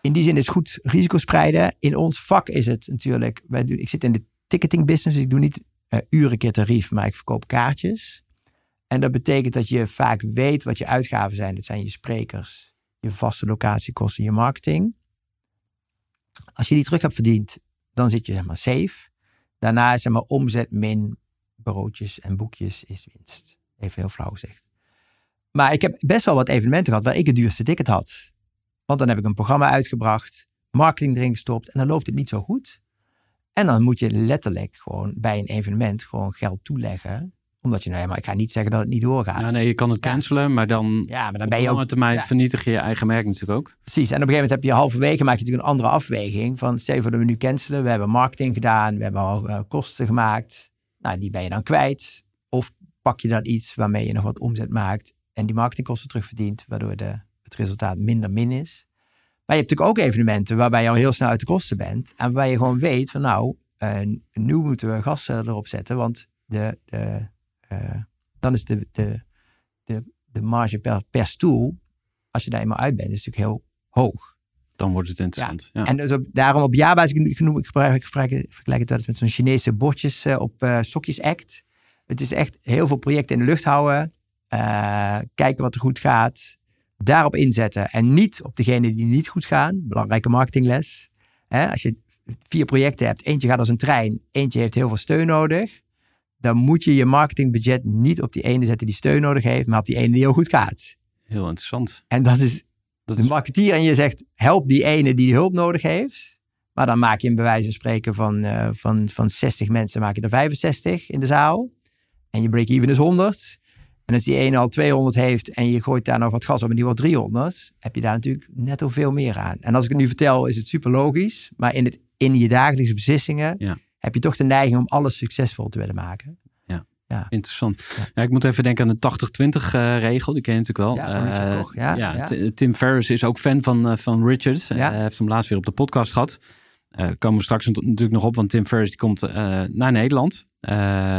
in die zin is goed risico spreiden. In ons vak is het natuurlijk, wij doen, ik zit in de ticketing business, dus ik doe niet uh, uren keer tarief, maar ik verkoop kaartjes. En dat betekent dat je vaak weet wat je uitgaven zijn. Dat zijn je sprekers, je vaste locatiekosten, je marketing. Als je die terug hebt verdiend, dan zit je zeg maar safe. Daarna is zeg maar omzet min broodjes en boekjes is winst. Even heel flauw gezegd. Maar ik heb best wel wat evenementen gehad waar ik het duurste ticket had. Want dan heb ik een programma uitgebracht, marketing erin gestopt en dan loopt het niet zo goed. En dan moet je letterlijk gewoon bij een evenement gewoon geld toeleggen omdat je, nou ja, maar ik ga niet zeggen dat het niet doorgaat. Ja, nee, je kan het cancelen, maar dan, ja, maar dan ben je op lange termijn vernietig je je eigen merk natuurlijk ook. Precies, en op een gegeven moment heb je halverwege maak je natuurlijk een andere afweging. Van stel voor dat we nu cancelen, we hebben marketing gedaan, we hebben al eh, kosten gemaakt. Nou, die ben je dan kwijt. Of pak je dan iets waarmee je nog wat omzet maakt en die marketingkosten terugverdient, waardoor de, het resultaat minder min is. Maar je hebt natuurlijk ook evenementen waarbij je al heel snel uit de kosten bent. En waarbij je gewoon weet van nou, eh, nu moeten we gasten erop zetten. Want de, de, eh, dan is de, de, de, de marge per, per stoel, als je daar eenmaal uit bent, is natuurlijk heel hoog dan wordt het interessant. Ja. En dus daarom op jaarbasis genoem ik, gebruik, ik vergelijk het wel eens met zo'n Chinese bordjes eh, op eh, Sokjes Act. Het is echt heel veel projecten in de lucht houden, kijken wat er goed gaat, daarop inzetten en niet op degene die niet goed gaan. Belangrijke marketingles. Als je vier projecten hebt, eentje gaat als een trein, eentje heeft heel veel steun nodig dan moet je je marketingbudget niet op die ene zetten die steun nodig heeft, maar op die ene die heel goed gaat. Heel interessant. En dat is dat de marketeer en je zegt, help die ene die hulp nodig heeft. Maar dan maak je een bewijs van spreken van, eh, van, van 60 mensen, maak je er 65 in de zaal. En je break-even is 100. En als die ene al 200 heeft en je gooit daar nog wat gas op en die wordt 300, heb je daar natuurlijk net veel meer aan. En als ik het nu vertel, is het super logisch. Maar in, het, in je dagelijkse beslissingen ja heb je toch de neiging om alles succesvol te willen maken. Ja, ja. interessant. Ja. ik moet even denken aan de 80-20 eh, regel, die ken je natuurlijk wel. Ja, eh, ja, Tim Ferriss is ook fan van, eh, van Richards. Hij heeft hem laatst weer op de podcast gehad. Uh, komen we straks natuurlijk nog op, want Tim Ferriss die komt naar Nederland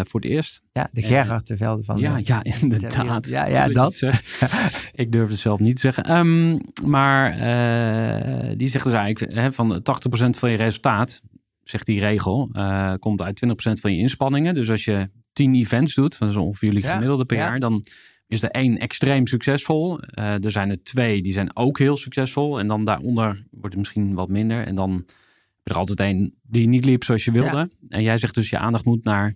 voor het eerst. Ja, de Gerard de Velde van. Ja, de, ja inderdaad. Ja, ja, dat. [laughs] ik durf het zelf niet te zeggen. Ehm, maar die zegt dus eigenlijk hè, van 80% van je resultaat zegt die regel, eh, komt uit 20% van je inspanningen. Dus als je 10 events doet, dat is ongeveer jullie gemiddelde per jaar, dan is er één extreem succesvol. Eh, er zijn er twee die zijn ook heel succesvol. En dan daaronder wordt het misschien wat minder. En dan heb je er altijd één die niet liep zoals je wilde. En jij zegt dus je aandacht moet naar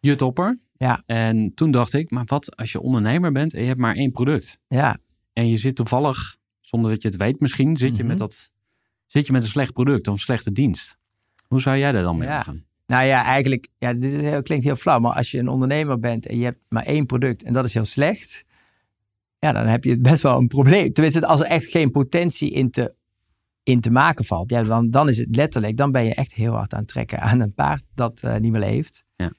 je topper. Ja. En toen dacht ik, maar wat als je ondernemer bent en je hebt maar één product. Ja. En je zit toevallig, zonder dat je het weet misschien, zit, je, mhm. met dat, zit je met een slecht product of een slechte dienst. Hoe zou jij daar dan mee gaan? Nou ja, eigenlijk, ja, dit klinkt heel flauw, maar als je een ondernemer bent en je hebt maar één product en dat is heel slecht, ja, dan heb je best wel een probleem. Tenminste, als er echt geen potentie in te, in te maken valt, ja, dan, dan is het letterlijk, dan ben je echt heel hard aan het trekken aan een paard dat uh, niet meer leeft. Ja.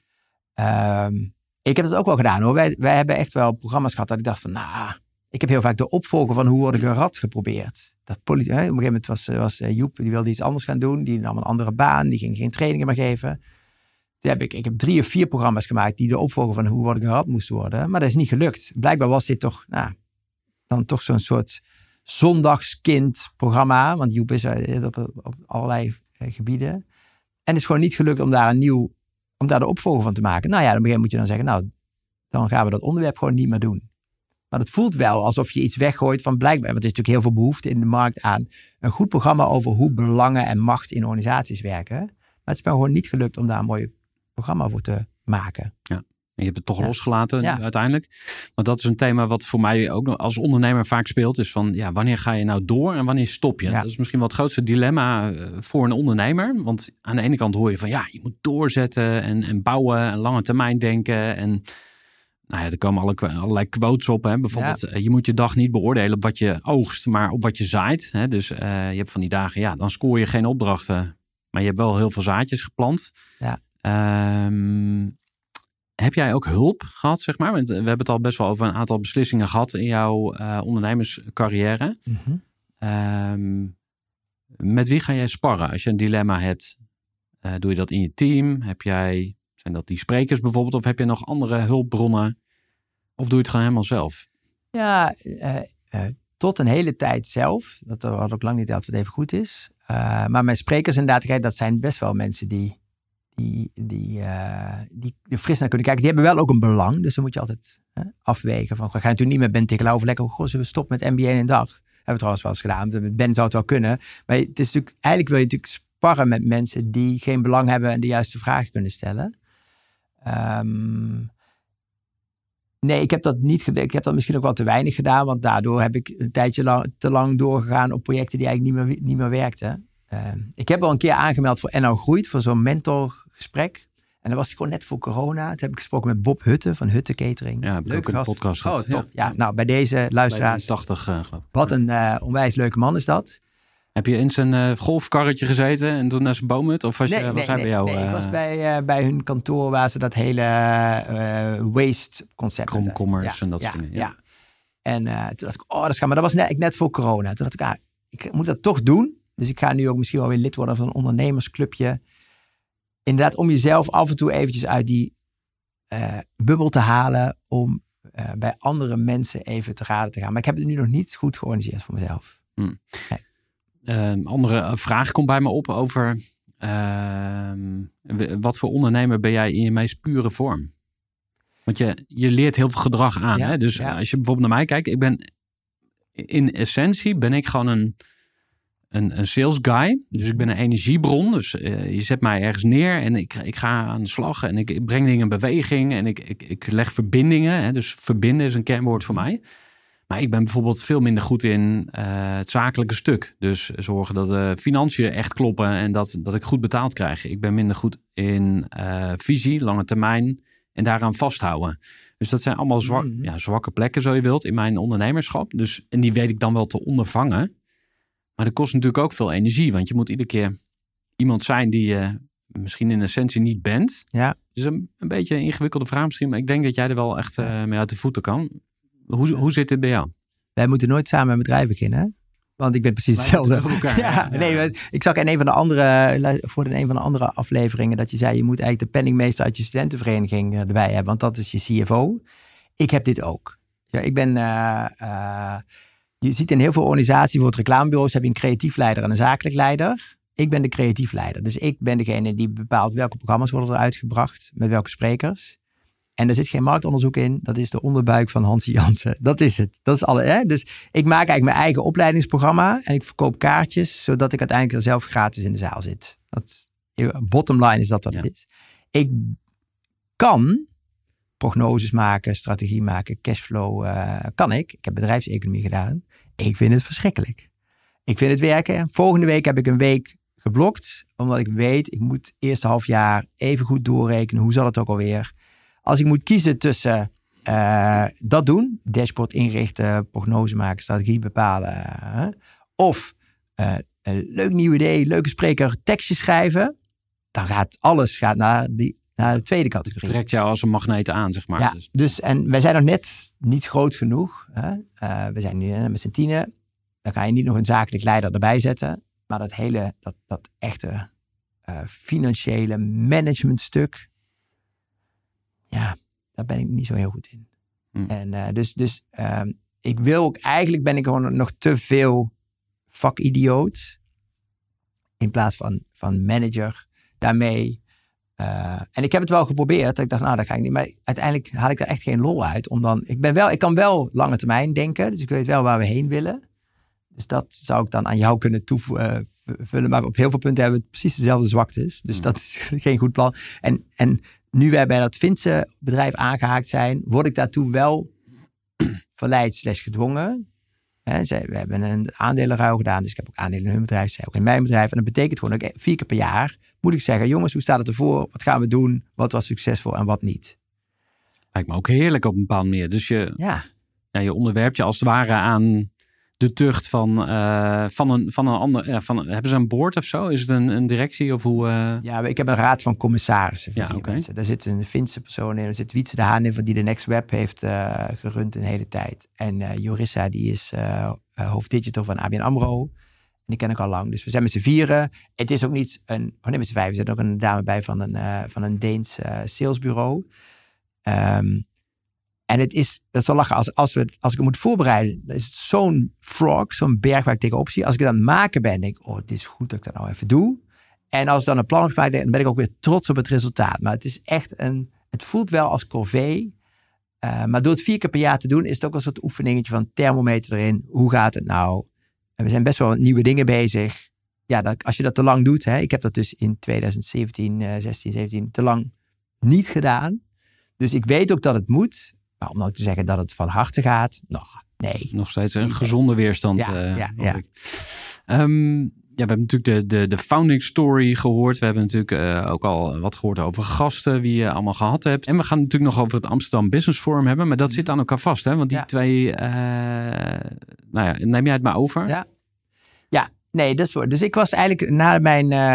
Ehm, ik heb dat ook wel gedaan hoor. Wij, wij hebben echt wel programma's gehad dat ik dacht van, nou, ik heb heel vaak de opvolger van Hoe word ik een rat geprobeerd dat op een gegeven moment was, eh, was eh, Joep, die wilde iets anders gaan doen. Die nam een andere baan, die ging geen trainingen meer geven. Toen heb ik, ik heb drie of vier programma's gemaakt die de opvolger van hoe worden gehad moest worden. Maar dat is niet gelukt. Blijkbaar was dit toch, nou, dan toch zo'n soort zondagskind programma. Want Joep is eh, op, op allerlei gebieden. En het is gewoon niet gelukt om daar een nieuw, om daar de opvolger van te maken. Nou ja, op een gegeven moment moet je dan zeggen, nou, dan gaan we dat onderwerp gewoon niet meer doen. Maar het voelt wel alsof je iets weggooit van blijkbaar. Want er is natuurlijk heel veel behoefte in de markt aan een goed programma over hoe belangen en macht in organisaties werken. Maar het is mij gewoon niet gelukt om daar een mooi programma voor te maken. Ja. En je hebt het toch losgelaten uiteindelijk. Want dat is een thema wat voor mij ook als ondernemer vaak speelt. Is van ja, wanneer ga je nou door en wanneer stop je? Dat is misschien wel het grootste dilemma eh, voor een ondernemer. Want aan de ene kant hoor je van ja, je moet doorzetten en, en bouwen en lange termijn denken. En nou ja, er komen alle, allerlei quotes op. Hè. Bijvoorbeeld, eh, je moet je dag niet beoordelen op wat je oogst, maar op wat je zaait. Hè. Dus eh, je hebt van die dagen, ja, dan scoor je geen opdrachten. Maar je hebt wel heel veel zaadjes geplant. Ja. Ehm, heb jij ook hulp gehad, zeg maar? Eh, we hebben het al best wel over een aantal beslissingen gehad in jouw ondernemerscarrière. Mhm. Ehm, met wie ga jij sparren als je een dilemma hebt? doe je dat in je team? Heb jij zijn dat die sprekers bijvoorbeeld? Of heb je nog andere hulpbronnen? Of doe je het gewoon helemaal zelf? Ja, eh, eh, tot een hele tijd zelf. Dat had ook lang niet altijd even goed is. Eh, maar mijn sprekers inderdaad, dat zijn best wel mensen die, die, die, die er fris naar kunnen kijken. Die hebben wel ook een belang. Dus dan moet je altijd afwegen. Van, ga je natuurlijk niet met Ben Tikkelaar overleggen. Goh, zullen we stoppen met NBA in een dag? Hebben we trouwens wel eens gedaan. Met dus Ben zou het wel kunnen. Maar het is natuurlijk, eigenlijk wil je natuurlijk sparren met mensen die geen belang hebben en de juiste vragen kunnen stellen. Ehm, nee, ik heb dat niet Ik heb dat misschien ook wel te weinig gedaan, want daardoor heb ik een tijdje lang, te lang doorgegaan op projecten die eigenlijk niet meer, niet meer werkten. Ehm, ik heb al een keer aangemeld voor NL Groeit, voor zo'n mentorgesprek. En dat was gewoon net voor corona. Toen heb ik gesproken met Bob Hutte van Hutte Catering. Ja, heb ik ook een podcast oh, gehad. top. Ja. nou bij deze luisteraars. 80 eh, geloof ik. Wat een eh, onwijs leuke man is dat. Heb je in zijn eh, golfkarretje gezeten en toen naar zijn boomhut? Of was, je, eh, was bij jou? Nee, uh... ik was bij, bij hun kantoor waar ze dat hele eh, waste concept hadden. Komkommers ja, en dat soort dingen. Ja. En toen dacht ik, oh, dat is Maar dat was net, voor corona. Toen dacht ik, ah, ik moet dat toch doen. Dus ik ga nu ook misschien wel weer lid worden van een ondernemersclubje. Inderdaad, om jezelf af en toe eventjes uit die bubbel te halen. Om bij andere mensen even te raden te gaan. Maar ik heb het nu nog niet goed georganiseerd voor mezelf. Hm. Een ehm, andere eh, vraag komt bij me op over ehm, wat voor ondernemer ben jij in je meest pure vorm? Want je, je leert heel veel gedrag aan. hè? Dus eh, als je bijvoorbeeld naar mij kijkt, ik ben in essentie ben ik gewoon een, een, een sales guy. Dus ik ben een energiebron. Dus eh, je zet mij ergens neer en ik, ik ga aan de slag en ik, ik breng dingen in beweging en ik, ik, ik leg verbindingen. Hè? Dus verbinden is een kernwoord voor mij. Maar ik ben bijvoorbeeld veel minder goed in eh, het zakelijke stuk. Dus zorgen dat de financiën echt kloppen en dat, dat ik goed betaald krijg. Ik ben minder goed in eh, visie, lange termijn en daaraan vasthouden. Dus dat zijn allemaal zwak, mhm. ja, zwakke plekken, zo je wilt, in mijn ondernemerschap. Dus, en die weet ik dan wel te ondervangen. Maar dat kost natuurlijk ook veel energie, want je moet iedere keer iemand zijn die je misschien in essentie niet bent. Ja. Dus een, een beetje een ingewikkelde vraag misschien, maar ik denk dat jij er wel echt eh, mee uit de voeten kan. Hoe, hoe zit het bij jou? Wij moeten nooit samen een bedrijf beginnen. Want ik ben precies hetzelfde. [laughs] ja, Nee, ik zag in een van de andere, voor een van de andere afleveringen dat je zei: je moet eigenlijk de penningmeester uit je studentenvereniging eh, erbij hebben, want dat is je CFO. Ik heb dit ook. Ja, ik ben. Eh, eh, je ziet in heel veel organisaties, bijvoorbeeld reclamebureaus, heb je een creatief leider en een zakelijk leider. Ik ben de creatief leider. Dus ik ben degene die bepaalt welke programma's worden er uitgebracht, met welke sprekers. En er zit geen marktonderzoek in. Dat is de onderbuik van Hansi Jansen. Dat is het. Dat is alle. Hè? Dus ik maak eigenlijk mijn eigen opleidingsprogramma. En ik verkoop kaartjes. Zodat ik uiteindelijk er zelf gratis in de zaal zit. Dat, bottom line is dat wat het is. Ik kan prognoses maken, strategie maken, cashflow. Eh, kan ik. Ik heb bedrijfseconomie gedaan. Ik vind het verschrikkelijk. Ik vind het werken. Volgende week heb ik een week geblokt. Omdat ik weet, ik moet eerste half jaar even goed doorrekenen. Hoe zal het ook alweer? als ik moet kiezen tussen eh, dat doen, dashboard inrichten, prognose maken, strategie bepalen, of eh, een leuk nieuw idee, leuke spreker, tekstje schrijven, dan gaat alles gaat naar, die, naar de tweede categorie. Het trekt jou als een magneet aan, zeg maar. Ja, dus. dus en wij zijn nog net niet groot genoeg. Eh, we zijn nu met z'n tienen. Dan kan je niet nog een zakelijk leider erbij zetten. Maar dat hele, dat, dat echte financiële managementstuk, ja, daar ben ik niet zo heel goed in. Hmm. En eh, dus, dus ehm, ik wil ook, eigenlijk ben ik gewoon nog te veel vakidioot. In plaats van, van manager daarmee. Eh, en ik heb het wel geprobeerd. Ik dacht, nou, dat ga ik niet. Maar uiteindelijk haal ik daar echt geen lol uit. Om dan, ik, ben wel, ik kan wel lange termijn denken. Dus ik weet wel waar we heen willen. Dus dat zou ik dan aan jou kunnen toevullen. Eh, maar op heel veel punten hebben we precies dezelfde zwaktes. Dus hmm. dat is [laughs] geen goed plan. En, en nu wij bij dat Finse bedrijf aangehaakt zijn, word ik daartoe wel [clears throat] verleid slash gedwongen. zij, we hebben een aandelenruil gedaan, dus ik heb ook aandelen in hun bedrijf, zij ook in mijn bedrijf. En dat betekent gewoon dat vier keer per jaar moet ik zeggen, jongens, hoe staat het ervoor? Wat gaan we doen? Wat was succesvol en wat niet? Lijkt me ook heerlijk op een bepaalde manier. Dus je, ja. ja je onderwerpt je als het ware aan de tucht van, eh, van, een, van een ander. van, hebben ze een boord of zo? Is het een, een directie of hoe? Eh? Ja, ik heb een raad van commissarissen. Van ja, mensen. Daar zit een Finse persoon in. Er zit Wietse de Haan in, van die de Next Web heeft eh, gerund een hele tijd. En Jorissa, die is hoofd digital van ABN Amro. En die ken ik al lang. Dus we zijn met z'n vieren. Het is ook niet een. Oh nee, met z'n vijf. Er zit ook een dame bij van een, van een Deens salesbureau. Um, en het is, dat is wel lachen, als, als, we als ik het moet voorbereiden, dan is het zo'n frog, zo'n berg waar ik tegenop zie. Als ik het aan het maken ben, denk ik, oh, dit is goed dat ik dat nou even doe. En als ik dan een plan heb gemaakt, dan ben ik ook weer trots op het resultaat. Maar het is echt een, het voelt wel als corvée. Eh, maar door het vier keer per jaar te doen, is het ook een soort oefeningetje van thermometer erin. Hoe gaat het nou? En we zijn best wel nieuwe dingen bezig. Ja, dat, als je dat te lang doet. Hè, ik heb dat dus in 2017, uh, 16, 17 te lang niet gedaan. Dus ik weet ook dat het moet om nou te zeggen dat het van harte gaat, nou, nee. Nog steeds een gezonde weerstand. Ja, eh, ja, ja. Ehm, ja, we hebben natuurlijk de, de, de founding story gehoord. We hebben natuurlijk eh, ook al wat gehoord over gasten, wie je allemaal gehad hebt. En we gaan natuurlijk nog over het Amsterdam Business Forum hebben, maar dat mm. zit aan elkaar vast, hè? Want die twee, eh, nou ja, neem jij het maar over. Ja, ja nee, dat is waar. Dus ik was eigenlijk na mijn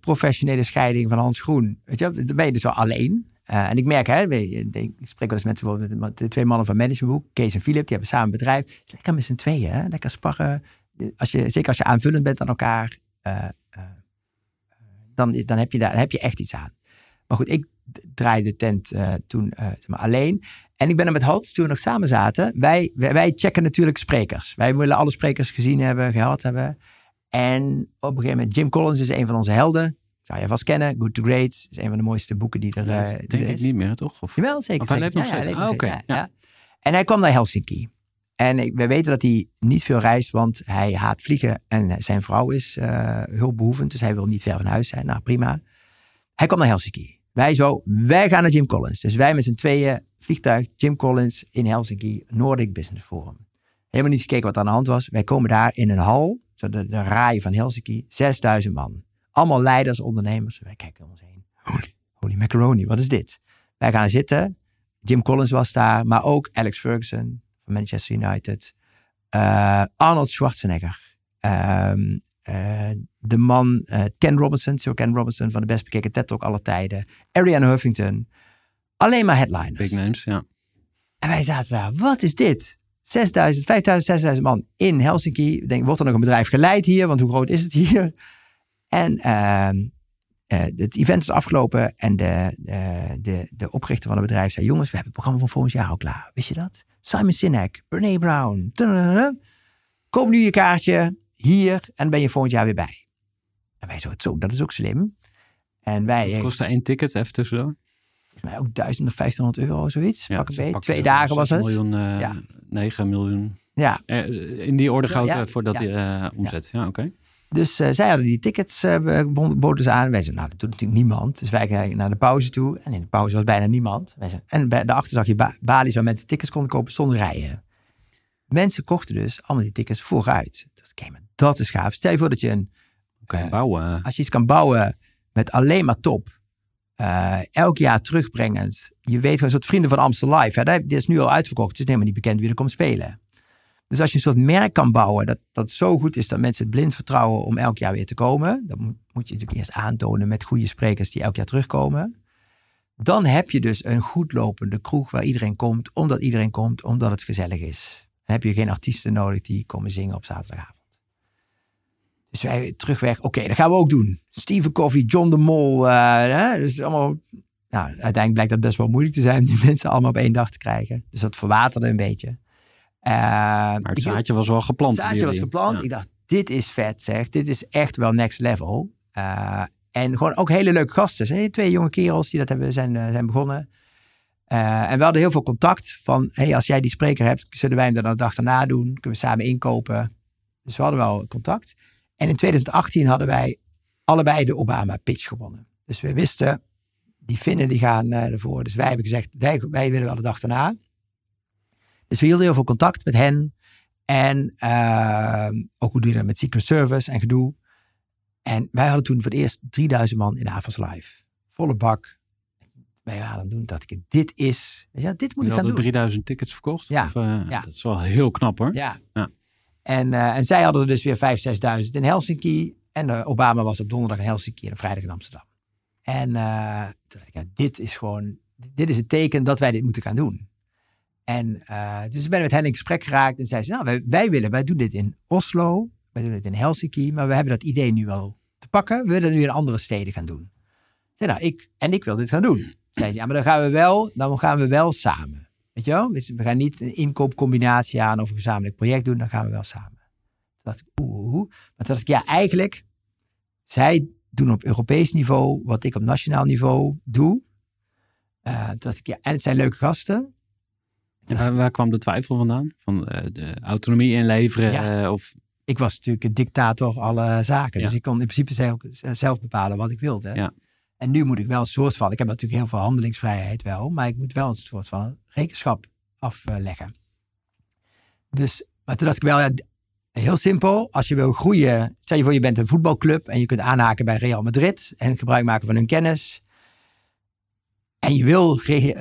professionele scheiding van Hans Groen, weet je, dan ben je dus wel alleen. Eh, en ik merk, hè, ik spreek wel eens met de twee mannen van Managementboek, Kees en Philip, die hebben samen een bedrijf. Lekker met z'n tweeën, hè? lekker sparren. Als je, zeker als je aanvullend bent aan elkaar, eh, eh, dan, dan, heb je daar, heb je echt iets aan. Maar goed, ik draaide de tent toen maar, alleen. En ik ben er met Hans, toen we nog samen zaten, wij, wij, wij checken natuurlijk sprekers. Wij willen alle sprekers gezien hebben, gehad hebben. En op een gegeven moment, Jim Collins is een van onze helden. Zou je vast kennen. Good to Great is een van de mooiste boeken die er, ja, eh, denk is. Ik niet meer, toch? Of? Jawel, zeker. Of hij leeft nog steeds. En hij kwam naar Helsinki. En we weten dat hij niet veel reist, want hij haat vliegen. En zijn vrouw is eh, hulpbehoevend, dus hij wil niet ver van huis zijn. Nou, prima. Hij kwam naar Helsinki. Wij zo, wij gaan naar Jim Collins. Dus wij met z'n tweeën, vliegtuig, Jim Collins in Helsinki, Nordic Business Forum. Helemaal niet gekeken wat er aan de hand was. Wij komen daar in een hal, de, de raai van Helsinki, 6000 man allemaal leiders, ondernemers. Wij kijken om ons heen. Holy, holy macaroni, wat is dit? Wij gaan zitten. Jim Collins was daar, maar ook Alex Ferguson van Manchester United. Eh, Arnold Schwarzenegger. Ehm, eh, de man eh, Ken Robinson, zo Ken Robinson van de best bekeken TED Talk aller tijden. Ariane Huffington. Alleen maar headliners. Big names, ja. En wij zaten daar, wat is dit? 6000, 5000, 6000 man in Helsinki. Ik denk, wordt er nog een bedrijf geleid hier? Want hoe groot is het hier? En ehm, eh, het event is afgelopen en de, de, de, de, oprichter van het bedrijf zei: Jongens, we hebben het programma van volgend jaar al klaar. Wist je dat? Simon Sinek, Brene Brown. kom nu je kaartje hier en ben je volgend jaar weer bij. En wij zo, zo dat is ook slim. En wij, het kostte één ticket, even tussendoor. Volgens mij ook of 1500 euro, zoiets. Ja, pak een beetje. Twee dagen was het. Eh, miljoen, ja. 9 miljoen. Ja. in die orde goud eh, ja, ja, voor dat uh, omzet. Ja, oké. Dus eh, zij hadden die tickets, uh, boden ze aan. Wij zeiden, nou, dat doet natuurlijk niemand. Dus wij gingen naar de pauze toe. En in de pauze was bijna niemand. Wij en bij, daarachter zag je ba balies waar mensen tickets konden kopen zonder rijden. Mensen kochten dus allemaal die tickets vooruit. Dat, dat is gaaf. Stel je voor dat je een... Kan eh, bouwen. Als je iets kan bouwen met alleen maar top. elk jaar terugbrengend. Je weet van een soort Vrienden van Amstel Live. Hè? Dat is nu al uitverkocht. Het is helemaal niet bekend wie er komt spelen. Dus als je een soort merk kan bouwen dat, dat zo goed is dat mensen het blind vertrouwen om elk jaar weer te komen, dan moet, moet je natuurlijk eerst aantonen met goede sprekers die elk jaar terugkomen. Dan heb je dus een goed lopende kroeg waar iedereen komt, omdat iedereen komt, omdat het gezellig is. Dan heb je geen artiesten nodig die komen zingen op zaterdagavond. Dus wij terugweg, oké, dat gaan we ook doen. Steven Coffee, John de Mol, eh, hè? dus allemaal nou, uiteindelijk blijkt dat best wel moeilijk te zijn om die mensen allemaal op één dag te krijgen. Dus dat verwaterde een beetje. Eh, maar het zaadje was wel geplant. Het zaadje was geplant. Ik dacht, dit is vet zeg. Dit is echt wel next level. Eh, en gewoon ook hele leuke gasten. Hè? Twee jonge kerels die dat hebben, zijn, eh, zijn begonnen. en we hadden heel veel contact van, hey, als jij die spreker hebt, zullen wij hem dan de dag daarna doen? Kunnen we samen inkopen? Dus we hadden wel contact. En in 2018 hadden wij allebei de Obama pitch gewonnen. Dus we wisten, die vinden die gaan ervoor. Dus wij hebben gezegd, wij, wij willen wel de dag daarna. Dus we hielden heel veel contact met hen. En ehm, ook hoe doe dat met Secret Service en gedoe. En wij hadden toen voor het eerst 3000 man in Avals Live. Volle bak. Wij waren aan het doen dat ik dit is. Ja, dit moet ik gaan doen. 3000 tickets verkocht. Ja. Of, eh, Dat is wel heel knap hoor. Ja. ja. En, eh, en zij hadden er dus weer 5.000, 6.000 in Helsinki. En eh, Obama was op donderdag in Helsinki en op vrijdag in Amsterdam. En toen dacht ik, ja, dit is gewoon, dit is het teken dat wij dit moeten gaan doen. En uh, dus ik ben met hen in gesprek geraakt en zei ze, nou, wij, willen, wij doen dit in Oslo, wij doen dit in Helsinki, maar we hebben dat idee nu al te pakken. We willen het nu in andere steden gaan doen. Zei, nou, ik, en ik wil dit gaan doen. Zei ze, ja, maar dan gaan we wel, dan gaan we wel samen. Weet je wel? Dus we gaan niet een inkoopcombinatie aan of een gezamenlijk project doen, dan gaan we wel samen. Toen dacht ik, oeh, Maar toen dacht ik, ja, eigenlijk, zij doen op Europees niveau wat ik op nationaal niveau doe. Eh, toen dacht ik, ja, en het zijn leuke gasten. Waar, waar, kwam de twijfel vandaan? Van eh, de autonomie inleveren? Eh, of... Ik was natuurlijk een dictator alle zaken. Dus ik kon in principe zelf, zelf bepalen wat ik wilde. Ja. En nu moet ik wel een soort van, ik heb natuurlijk heel veel handelingsvrijheid wel, maar ik moet wel een soort van rekenschap afleggen. Dus, maar toen dacht ik wel, heel simpel, als je wil groeien, zeg je voor je bent een voetbalclub en je kunt aanhaken bij Real Madrid en gebruik maken van hun kennis en je wil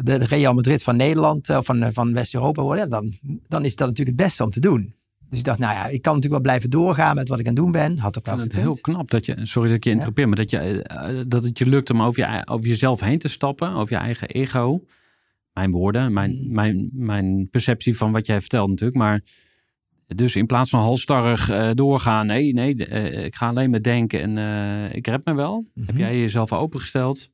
de Real Madrid van Nederland of eh, van, eh, van West-Europa worden, dan, dan is dat natuurlijk het beste om te doen. Dus ik dacht, nou ja, ik kan natuurlijk wel blijven doorgaan met wat ik aan het doen ben. Had ook ik het heel knap dat je, sorry dat ik je interpreteer, maar dat, eh, dat het je lukt om over, jezelf heen te stappen, over je eigen ego. Mijn woorden, mijn, mm. mijn, mijn perceptie van wat jij vertelt natuurlijk. Maar dus in plaats van halstarrig doorgaan, nee, nee, ik ga alleen maar denken en ik red me wel. Heb mhm. jij jezelf opengesteld?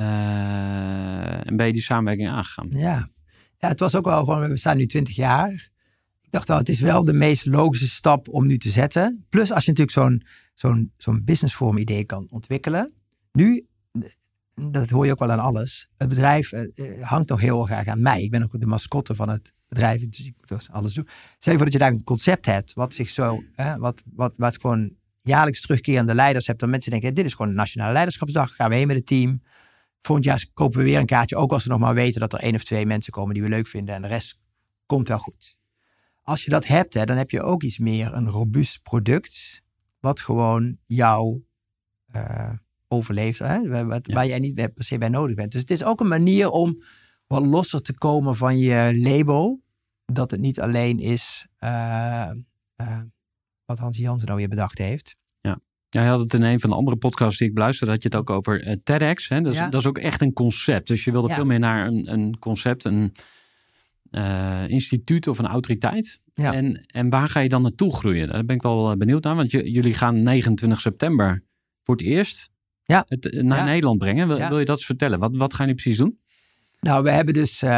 Eh, en ben je die samenwerking aangegaan? Ja. ja, het was ook wel gewoon, we staan nu 20 jaar. Ik dacht wel, het is wel de meest logische stap om nu te zetten. Plus als je natuurlijk zo'n zo'n zo'n idee kan ontwikkelen. Nu, dat hoor je ook wel aan alles. Het bedrijf eh, eh, hangt nog heel erg aan mij. Ik ben ook de mascotte van het bedrijf, dus ik moet alles doen. Stel voor dat je daar een concept hebt, wat zich zo, wat, wat, wat gewoon jaarlijks terugkerende leiders hebt. Dan mensen denken, dit is gewoon een nationale leiderschapsdag. Gaan we heen met het team. Volgend jaar kopen we weer een kaartje, ook als we nog maar weten dat er één of twee mensen komen die we leuk vinden en de rest komt wel goed. Als je dat hebt, hè, dan heb je ook iets meer een robuust product, wat gewoon jou eh, overleeft, hè, waar, jij niet per se bij nodig bent. Dus het is ook een manier om wat losser te komen van je label, dat het niet alleen is eh, eh, wat Hans Jansen nou weer bedacht heeft. Ja, je had het in een van de andere podcasts die ik beluisterde, had je het ook over eh, TEDx. Hè? Dat, is, dat is ook echt een concept. Dus je wilde veel meer naar een, een concept, een eh, instituut of een autoriteit. En, en waar ga je dan naartoe groeien? Daar ben ik wel eh, benieuwd naar, want jullie gaan 29 september voor het eerst ja. het naar Nederland brengen. Wil, wil je dat eens vertellen? Wat, wat gaan jullie precies doen? Nou, we hebben dus, eh,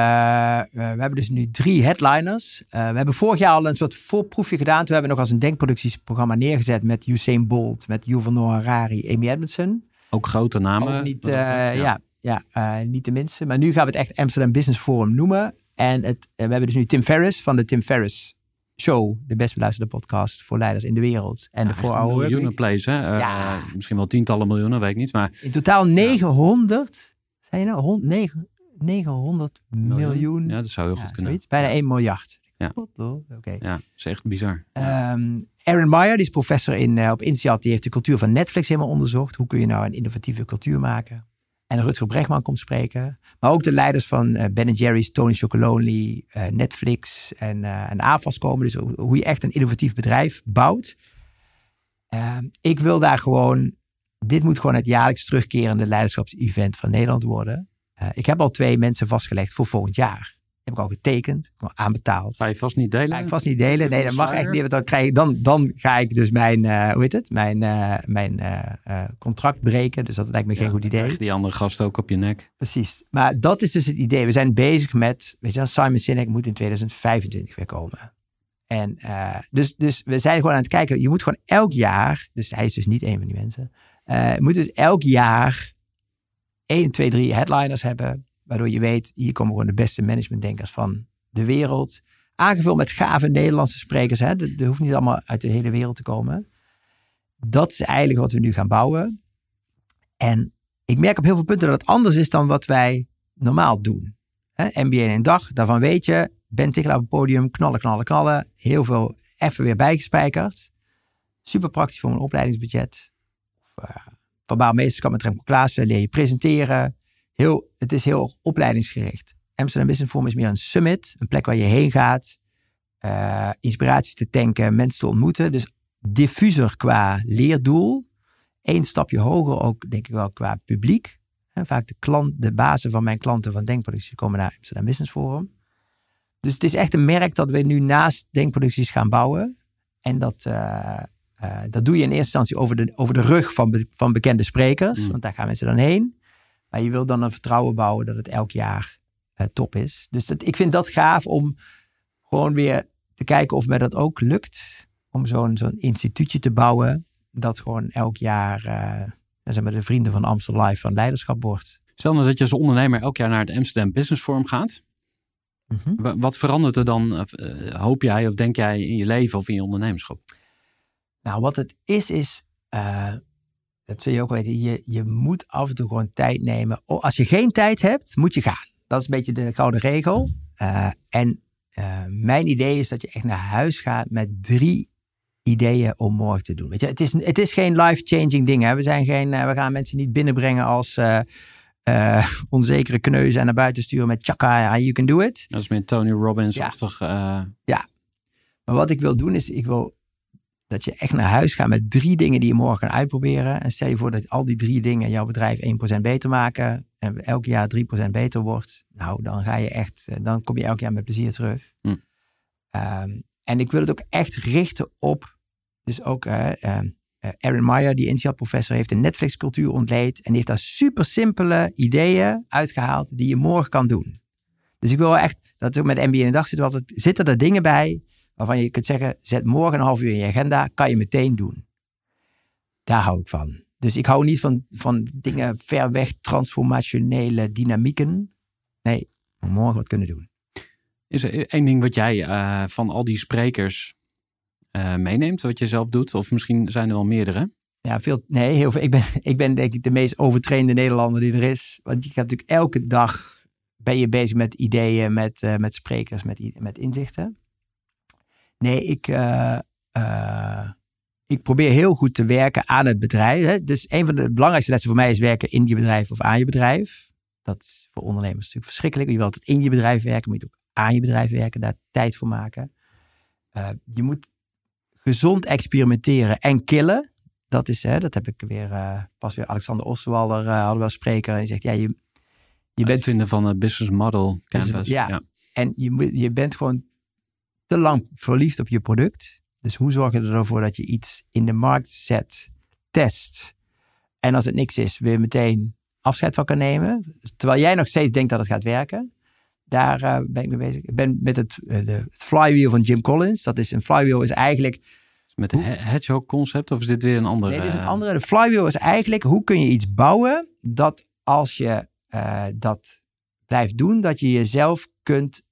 we hebben dus nu drie headliners. Eh, we hebben vorig jaar al een soort voorproefje gedaan. Toen hebben we nog als een denkproductieprogramma neergezet met Usain Bolt, met Yuval Noah Harari, Amy Edmondson. Ook grote namen. niet, eh, ja. ja, niet de minste. Maar nu gaan we het echt Amsterdam Business Forum noemen. En het, we hebben dus nu Tim Ferriss van de Tim Ferriss Show, de best beluisterde podcast voor leiders in de wereld. En de voor miljoenen plays, hè? Ja. misschien wel tientallen miljoenen, weet ik niet. Maar, in totaal 900, zijn er nou? 900? 900 miljoen. Ja, dat zou heel goed kunnen. Bijna 1 miljard. Ja. Okay. ja, dat is echt bizar. Ehm, Aaron Meyer, die is professor in, eh, op INSEAD, die heeft de cultuur van Netflix helemaal onderzocht. Hoe kun je nou een innovatieve cultuur maken? En Rutger Bregman komt spreken. Maar ook de leiders van uh, Ben Jerry's, Tony Chocolonely, eh, Netflix en, uh, en komen. Dus hoe je echt een innovatief bedrijf bouwt. Ehm, ik wil daar gewoon, dit moet gewoon het jaarlijks terugkerende leiderschapsevent van Nederland worden. Eh, ik heb al twee mensen vastgelegd voor volgend jaar. Heb ik al getekend, aanbetaald. Ga je vast niet delen? Ga ik vast niet delen. Nee, dat mag echt niet. Want dan, krijg ik, dan, dan ga ik dus mijn, eh, hoe heet het? Mijn, eh, mijn contract breken. Dus dat lijkt me geen goed idee. die andere gast ook op je nek. Precies. Maar dat is dus het idee. We zijn bezig met, weet je Simon Sinek moet in 2025 weer komen. En dus, dus we zijn gewoon aan het kijken. Je moet gewoon elk jaar, dus hij is dus niet een van die mensen. moet dus elk jaar 1, 2, 3 headliners hebben. Waardoor je weet, hier komen gewoon de beste managementdenkers van de wereld. Aangevuld met gave Nederlandse sprekers. Hè? Dat, hoeft niet allemaal uit de hele wereld te komen. Dat is eigenlijk wat we nu gaan bouwen. En ik merk op heel veel punten dat het anders is dan wat wij normaal doen. Hè? MBA in een dag, daarvan weet je. Ben tegen op het podium, knallen, knallen, knallen. Heel veel even weer bijgespijkerd. Super praktisch voor mijn opleidingsbudget. Of eh, van Bouwmeesters kan met Remco Klaassen, leer je presenteren. Heel, het is heel opleidingsgericht. Amsterdam Business Forum is meer een summit, een plek waar je heen gaat. Uh, te tanken, mensen te ontmoeten. Dus diffuser qua leerdoel. Eén stapje hoger ook, denk ik wel, qua publiek. vaak de, klant, de bazen van mijn klanten van Denkproductie komen naar Amsterdam Business Forum. Dus het is echt een merk dat we nu naast Denkproducties gaan bouwen. En dat, eh, eh, dat doe je in eerste instantie over de, over de rug van, van bekende sprekers, mm. want daar gaan mensen dan heen. Maar je wilt dan een vertrouwen bouwen dat het elk jaar eh, top is. Dus dat, ik vind dat gaaf om gewoon weer te kijken of mij dat ook lukt. Om zo'n zo'n instituutje te bouwen dat gewoon elk jaar uh, zeg maar de vrienden van Amsterdam Live van leiderschap wordt. Stel nou dat je als ondernemer elk jaar naar het Amsterdam Business Forum gaat. Mhm. Wat verandert er dan, hoop jij of denk jij, in je leven of in je ondernemerschap? Nou, wat het is, is, eh, dat wil je ook weten, je, je moet af en toe gewoon tijd nemen. Als je geen tijd hebt, moet je gaan. Dat is een beetje de gouden regel. Eh, en eh, mijn idee is dat je echt naar huis gaat met drie ideeën om morgen te doen. Weet je, het, is, het is geen life-changing ding. Hè? We, zijn geen, we gaan mensen niet binnenbrengen als onzekere kneuzen en naar buiten sturen met chaka, you can do it. Dat is meer Tony Robbins-achtig. ja. Maar wat ik wil doen is, ik wil dat je echt naar huis gaat met drie dingen die je morgen kan uitproberen. En stel je voor dat al die drie dingen jouw bedrijf 1% beter maken. En elk jaar 3% beter wordt. Nou, dan ga je echt, eh, dan kom je elk jaar met plezier terug. Hm. Ehm, en ik wil het ook echt richten op, dus ook eh, ehm, eh, Aaron Meyer, die Insight professor, heeft een Netflix cultuur ontleed. En die heeft daar super simpele ideeën uitgehaald die je morgen kan doen. Dus ik wil echt, dat ook met MBA in de dag zit, altijd, zitten er dingen bij waarvan je kunt zeggen, zet morgen een half uur in je agenda, kan je meteen doen. Daar hou ik van. Dus ik hou niet van, van dingen ver weg, transformationele dynamieken. Nee, morgen wat kunnen doen. Is er één ding wat jij eh, van al die sprekers eh, meeneemt, wat je zelf doet? Of misschien zijn er wel meerdere? Ja, veel, nee, heel Ik ben, [laughs] ik ben denk ik de meest overtrainde Nederlander die er is. Want je gaat natuurlijk elke dag ben je bezig met ideeën, met, eh, met sprekers, met, met inzichten. Nee, ik, eh, eh, ik probeer heel goed te werken aan het bedrijf. Hè. Dus een van de belangrijkste lessen voor mij is werken in je bedrijf of aan je bedrijf. Dat is voor ondernemers natuurlijk verschrikkelijk. Je wilt in je bedrijf werken, maar je moet ook aan je bedrijf werken, daar tijd voor maken. Eh, je moet gezond experimenteren en killen. Dat is, hè, dat heb ik weer, pas weer Alexander Oswalder hadden we als spreker. En die zegt, ja, je, je bent... vinden van een business model canvas. ja. En je, je bent gewoon te lang verliefd op je product. Dus hoe zorg je ervoor dat je iets in de markt zet, test. En als het niks is, weer meteen afscheid van kan nemen. Terwijl jij nog steeds denkt dat het gaat werken. Daar eh, ben ik mee bezig. Ik ben met het, eh, de, flywheel van Jim Collins. Dat is een flywheel is eigenlijk. Met het hedgehog concept of is dit weer een andere? Nee, dit is een eh, andere. De flywheel is eigenlijk hoe kun je iets bouwen dat als je dat blijft doen, dat je jezelf kunt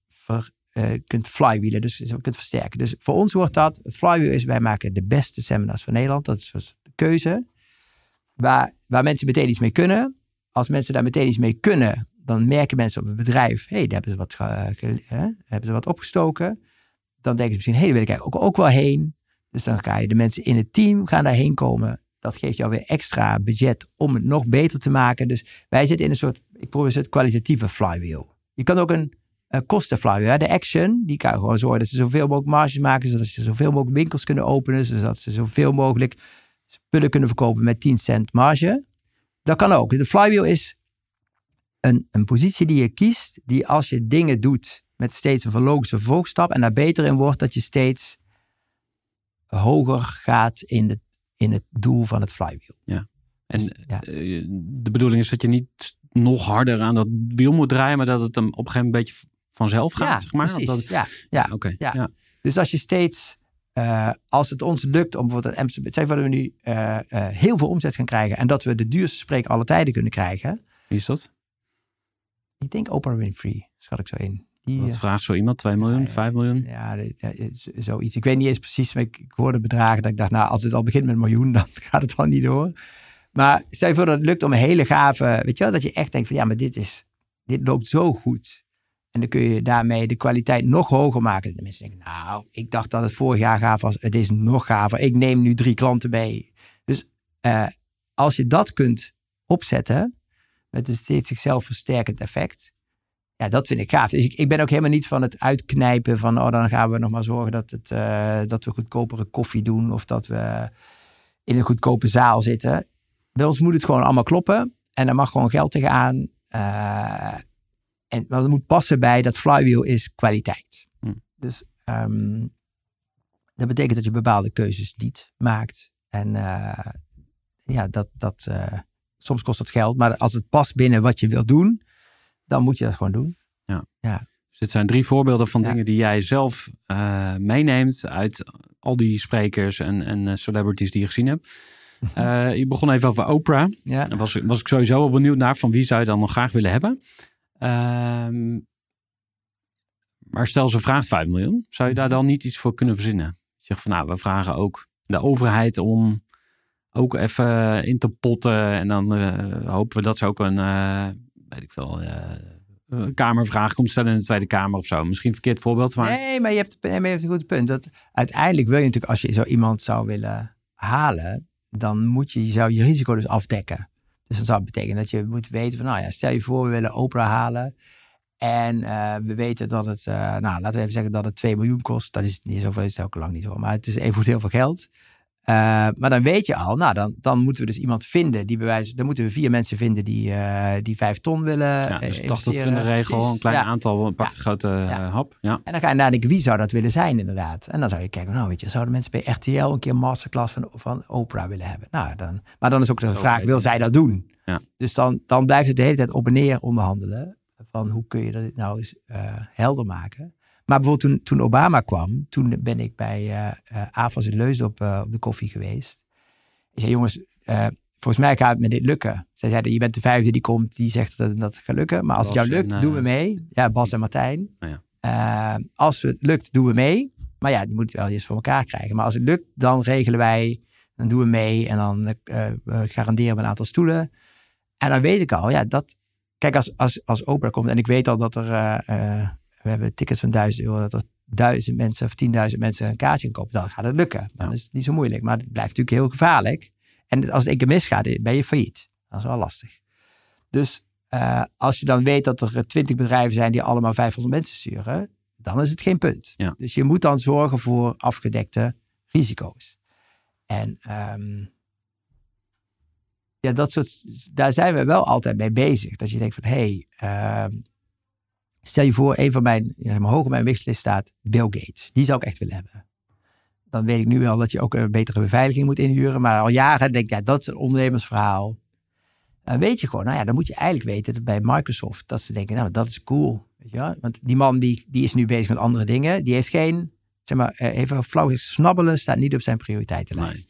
eh, kunt flywielen, dus kunt versterken. Dus voor ons wordt dat, het flywheel is, wij maken de beste seminars van Nederland. Dat is dus de keuze. Waar, waar mensen meteen iets mee kunnen. Als mensen daar meteen iets mee kunnen, dan merken mensen op het bedrijf, hé, hey, daar hebben ze, wat, hè, hebben ze wat opgestoken. Dan denken ze misschien, hé, hey, daar willen ik ook, ook wel heen. Dus dan ga je de mensen in het team gaan daarheen komen. Dat geeft jou weer extra budget om het nog beter te maken. Dus wij zitten in een soort, ik probeer het kwalitatieve flywheel. Je kan ook een uh, eh, flywheel. De action, die kan gewoon zorgen dat ze zoveel mogelijk marges maken, zodat ze zoveel mogelijk winkels kunnen openen, zodat ze zoveel mogelijk spullen kunnen verkopen met 10 cent marge. Dat kan ook. De flywheel is een, een positie die je kiest, die als je dingen doet met steeds een logische volgstap en daar beter in wordt, dat je steeds hoger gaat in, de, in het doel van het flywheel. Ja. En dus, eh, eh, de bedoeling is dat je niet nog harder aan dat wiel moet draaien, maar dat het hem op een gegeven moment een beetje vanzelf gaat, ja, zeg maar. Dat... Ja, ja, ja. Dus als je steeds, eh, als het ons lukt om bijvoorbeeld Amsterdam, zeg dat we nu eh, eh, heel veel omzet gaan krijgen en dat we de duurste spreek alle tijden kunnen krijgen. Wie is dat? Ik denk Oprah Winfrey, schat ik zo in. Wat vraagt zo iemand? 2 miljoen, 5 miljoen? Ja, zoiets. Ik weet niet eens precies, maar ik, hoorde bedragen dat ik dacht, nou, als het al begint met een miljoen, [laughs] dan gaat het al niet door. Maar stel je voor dat het lukt om een hele gave, weet je wel, dat je echt denkt van ja, maar dit is, dit loopt zo goed. En dan kun je daarmee de kwaliteit nog hoger maken. De mensen denken, nou, ik dacht dat het vorig jaar gaaf was. Het is nog gaver. Ik neem nu drie klanten mee. Dus eh, als je dat kunt opzetten, met een steeds zichzelf versterkend effect. Ja, dat vind ik gaaf. Dus ik, ik, ben ook helemaal niet van het uitknijpen van, oh, dan gaan we nog maar zorgen dat, het, eh, dat we goedkopere koffie doen of dat we in een goedkope zaal zitten. Bij ons moet het gewoon allemaal kloppen en dan mag gewoon geld tegenaan. Uh, en wat moet passen bij dat flywheel is kwaliteit. Hmm. Dus ehm, dat betekent dat je bepaalde keuzes niet maakt. En eh, ja, dat, dat, eh, soms kost dat geld, maar als het past binnen wat je wilt doen, dan moet je dat gewoon doen. Ja. ja. Dus dit zijn drie voorbeelden van dingen die jij zelf eh, meeneemt uit al die sprekers en, en celebrities die je gezien hebt. [laughs] je begon even over Oprah. Ja. was, was ik sowieso wel benieuwd naar van wie zou je dan nog graag willen hebben. Ehm, maar stel ze vraagt 5 miljoen, zou je daar dan niet iets voor kunnen verzinnen? Zeg van nou, we vragen ook de overheid om ook even in te potten. En dan eh, hopen we dat ze ook een, eh, weet ik veel, eh, kamervraag komt stellen in de Tweede Kamer of zo. Misschien een verkeerd voorbeeld, maar... Nee, maar je hebt, nee, hebt een goed punt. Dat, uiteindelijk wil je natuurlijk, als je zo iemand zou willen halen, dan moet je, je, zou je risico dus afdekken. Dus dat zou betekenen dat je moet weten van, nou ja, stel je voor we willen Oprah halen. En eh, we weten dat het, eh, nou laten we even zeggen dat het 2 miljoen kost. Dat is niet zoveel, is het ook lang niet hoor. Maar het is even heel veel geld. Eh, maar dan weet je al, nou, dan, dan moeten we dus iemand vinden die bewijzen. Dan moeten we vier mensen vinden die, eh, die vijf ton willen. Ja, eh, dus 80 20 regel, een klein aantal, een paar grote hap. Ja. En dan ga je nadenken, wie zou dat willen zijn, inderdaad? En dan zou je kijken, nou, weet je, zouden mensen bij RTL een keer een masterclass van, van Oprah willen hebben? Nou, dan, maar dan is ook de vraag, wil zij dat doen? Dus dan, dan blijft het de hele tijd op en neer onderhandelen. Van hoe kun je dat nou eens helder maken? Maar bijvoorbeeld toen, toen Obama kwam, toen ben ik bij uh, eh, eh, Avals in op, eh, op de koffie geweest. Ik zei, jongens, volgens mij gaat het met dit lukken. Zij zeiden, je bent de vijfde die komt, die zegt dat het, dat gaat lukken. Maar als het jou lukt, doen we mee. Ja, Bas en Martijn. Oh ja. als het lukt, doen we mee. Maar ja, die moet het wel eens voor elkaar krijgen. Maar als het lukt, dan regelen wij, dan doen we mee en dan garanderen we een aantal stoelen. En dan weet ik al, ja, dat, Kijk, als, als, als Oprah komt en ik weet al dat er we hebben tickets van 1000 euro, dat er duizend mensen of 10.000 mensen een kaartje kopen, dan gaat het lukken. Dan is het niet zo moeilijk. Maar het blijft natuurlijk heel gevaarlijk. En als het één keer misgaat, ben je failliet. Dat is wel lastig. Dus eh, als je dan weet dat er 20 bedrijven zijn die allemaal 500 mensen sturen, dan is het geen punt. Dus je moet dan zorgen voor afgedekte risico's. En ehm, ja, dat soort, daar zijn we wel altijd mee bezig. Dat je denkt van, hé, hey, ehm, Stel je voor, een van mijn, hoog op mijn wishlist staat Bill Gates. Die zou ik echt willen hebben. Dan weet ik nu wel dat je ook een betere beveiliging moet inhuren. Maar al jaren denk ik, ja, dat is een ondernemersverhaal. Dan weet je gewoon, nou ja, dan moet je eigenlijk weten dat bij Microsoft, dat ze denken, nou, dat is cool. Weet je Want die man die, die is nu bezig met andere dingen. Die heeft geen, zeg maar, eh, even flauw snabbelen, staat niet op zijn prioriteitenlijst.